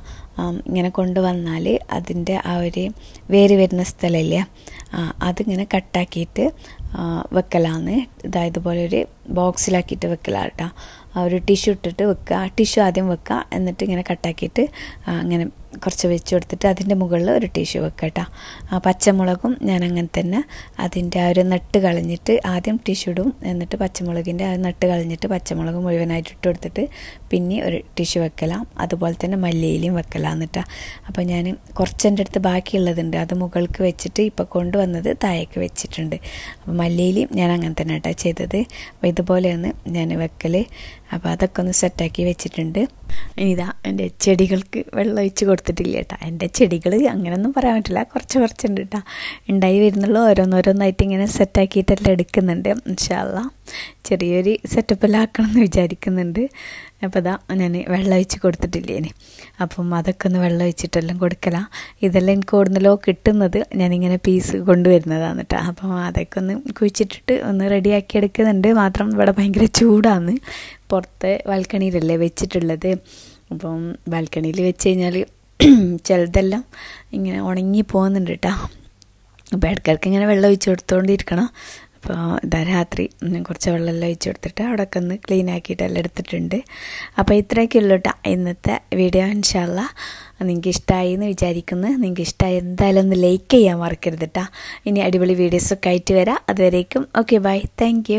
ഇങ്ങനെ കൊണ്ടുവന്നാൽ അതിൻ്റെ ആ ഒരു വേര് വരുന്ന സ്ഥലമില്ലേ അതിങ്ങനെ കട്ടാക്കിയിട്ട് വെക്കലാന്ന് ഇതാ ഇതുപോലെ ഒരു ബോക്സിലാക്കിയിട്ട് വെക്കലാണ് കേട്ടോ ഒരു ടിഷ്യൂ ഇട്ടിട്ട് വെക്കുക ടിഷ്യൂ ആദ്യം വെക്കുക എന്നിട്ട് ഇങ്ങനെ കട്ടാക്കിയിട്ട് അങ്ങനെ കുറച്ച് വെച്ച് കൊടുത്തിട്ട് അതിൻ്റെ മുകളിൽ ഒരു ടിഷ്യൂ വെക്കട്ടോ ആ പച്ചമുളകും ഞാൻ അങ്ങനെ തന്നെ അതിൻ്റെ ആ ഒരു നട്ട് കളഞ്ഞിട്ട് ആദ്യം ടിഷ്യൂ ഇടും എന്നിട്ട് പച്ചമുളകിൻ്റെ ആ നട്ട് കളഞ്ഞിട്ട് പച്ചമുളക് മുഴുവനായിട്ട് ഇട്ട് കൊടുത്തിട്ട് പിന്നെ ഒരു ടിഷ്യൂ വെക്കലാം അതുപോലെ തന്നെ മല്ലിയിലും വെക്കലാം എന്നിട്ടാണ് അപ്പോൾ ഞാൻ കുറച്ച് എൻ്റെ അടുത്ത് ബാക്കിയുള്ളതുണ്ട് അത് മുകൾക്ക് വെച്ചിട്ട് ഇപ്പോൾ കൊണ്ടുവന്നത് താഴേക്ക് വെച്ചിട്ടുണ്ട് അപ്പോൾ മല്ലിയിലും ഞാൻ അങ്ങനെ തന്നെ കേട്ടോ ചെയ്തത് അപ്പോൾ ഇതുപോലെയാണ് ഞാൻ വെക്കൽ അപ്പോൾ അതൊക്കെ ഒന്ന് സെറ്റാക്കി വെച്ചിട്ടുണ്ട് ഇനിതാ എൻ്റെ ചെടികൾക്ക് വെള്ളം ഒഴിച്ച് കൊടുത്തിട്ടില്ല കേട്ടോ എൻ്റെ ചെടികൾ അങ്ങനെയൊന്നും പറയാൻ പറ്റില്ല കുറച്ച് കുറച്ചുണ്ട് കേട്ടോ ഉണ്ടായി വരുന്നുള്ളൂ ഓരോന്നോരോന്നായിട്ട് ഇങ്ങനെ സെറ്റാക്കിയിട്ടെല്ലാം എടുക്കുന്നുണ്ട് ഇൻഷാല്ല ചെറിയൊരു ആക്കണം എന്ന് വിചാരിക്കുന്നുണ്ട് അപ്പോൾ ഇതാ ഞാൻ വെള്ളം ഒഴിച്ച് കൊടുത്തിട്ടില്ലേ ഇനി അപ്പം അതൊക്കെ ഒന്ന് വെള്ളം ഒഴിച്ചിട്ടെല്ലാം കൊടുക്കല ഇതെല്ലാം എനിക്ക് കൂടുതലോ കിട്ടുന്നത് ഞാനിങ്ങനെ പീസ് കൊണ്ടുവരുന്നതാണ് കേട്ടോ അപ്പം അതൊക്കെ ഒന്ന് കുഴിച്ചിട്ടിട്ട് ഒന്ന് റെഡിയാക്കി എടുക്കുന്നുണ്ട് മാത്രം ഇവിടെ ഭയങ്കര ചൂടാണ് പുറത്ത് ബാൽക്കണിയിലല്ലേ വെച്ചിട്ടുള്ളത് അപ്പം ബാൽക്കണിയിൽ വെച്ച് കഴിഞ്ഞാൽ [clears throat] ചിലതെല്ലാം ഇങ്ങനെ ഉണങ്ങി പോകുന്നുണ്ട് കേട്ടോ അപ്പോൾ ഇടയ്ക്കിടയ്ക്ക് ഇങ്ങനെ വെള്ളം ഒഴിച്ച് കൊടുത്തുകൊണ്ടിരിക്കണം അപ്പോൾ ഇതാ രാത്രി കുറച്ച് വെള്ളമെല്ലാം ഒഴിച്ച് കൊടുത്തിട്ട് അവിടെ ഒക്കെ ഒന്ന് ക്ലീൻ ആക്കിയിട്ട് എല്ലാം എടുത്തിട്ടുണ്ട് അപ്പോൾ ഇത്രയൊക്കെ ഉള്ളൂ കേട്ടോ ഇന്നത്തെ വീഡിയോ ഇൻഷാല്ല നിങ്ങൾക്ക് ഇഷ്ടമായി എന്ന് വിചാരിക്കുന്നു നിങ്ങൾക്ക് ഇഷ്ടമായി എന്തായാലും ഒന്ന് ലൈക്ക് ചെയ്യാൻ മറക്കരുത് കേട്ടോ ഇനി അടിപൊളി വീഡിയോസൊക്കെ ആയിട്ട് വരാം അതുവരേക്കും ഓക്കെ ബൈ താങ്ക്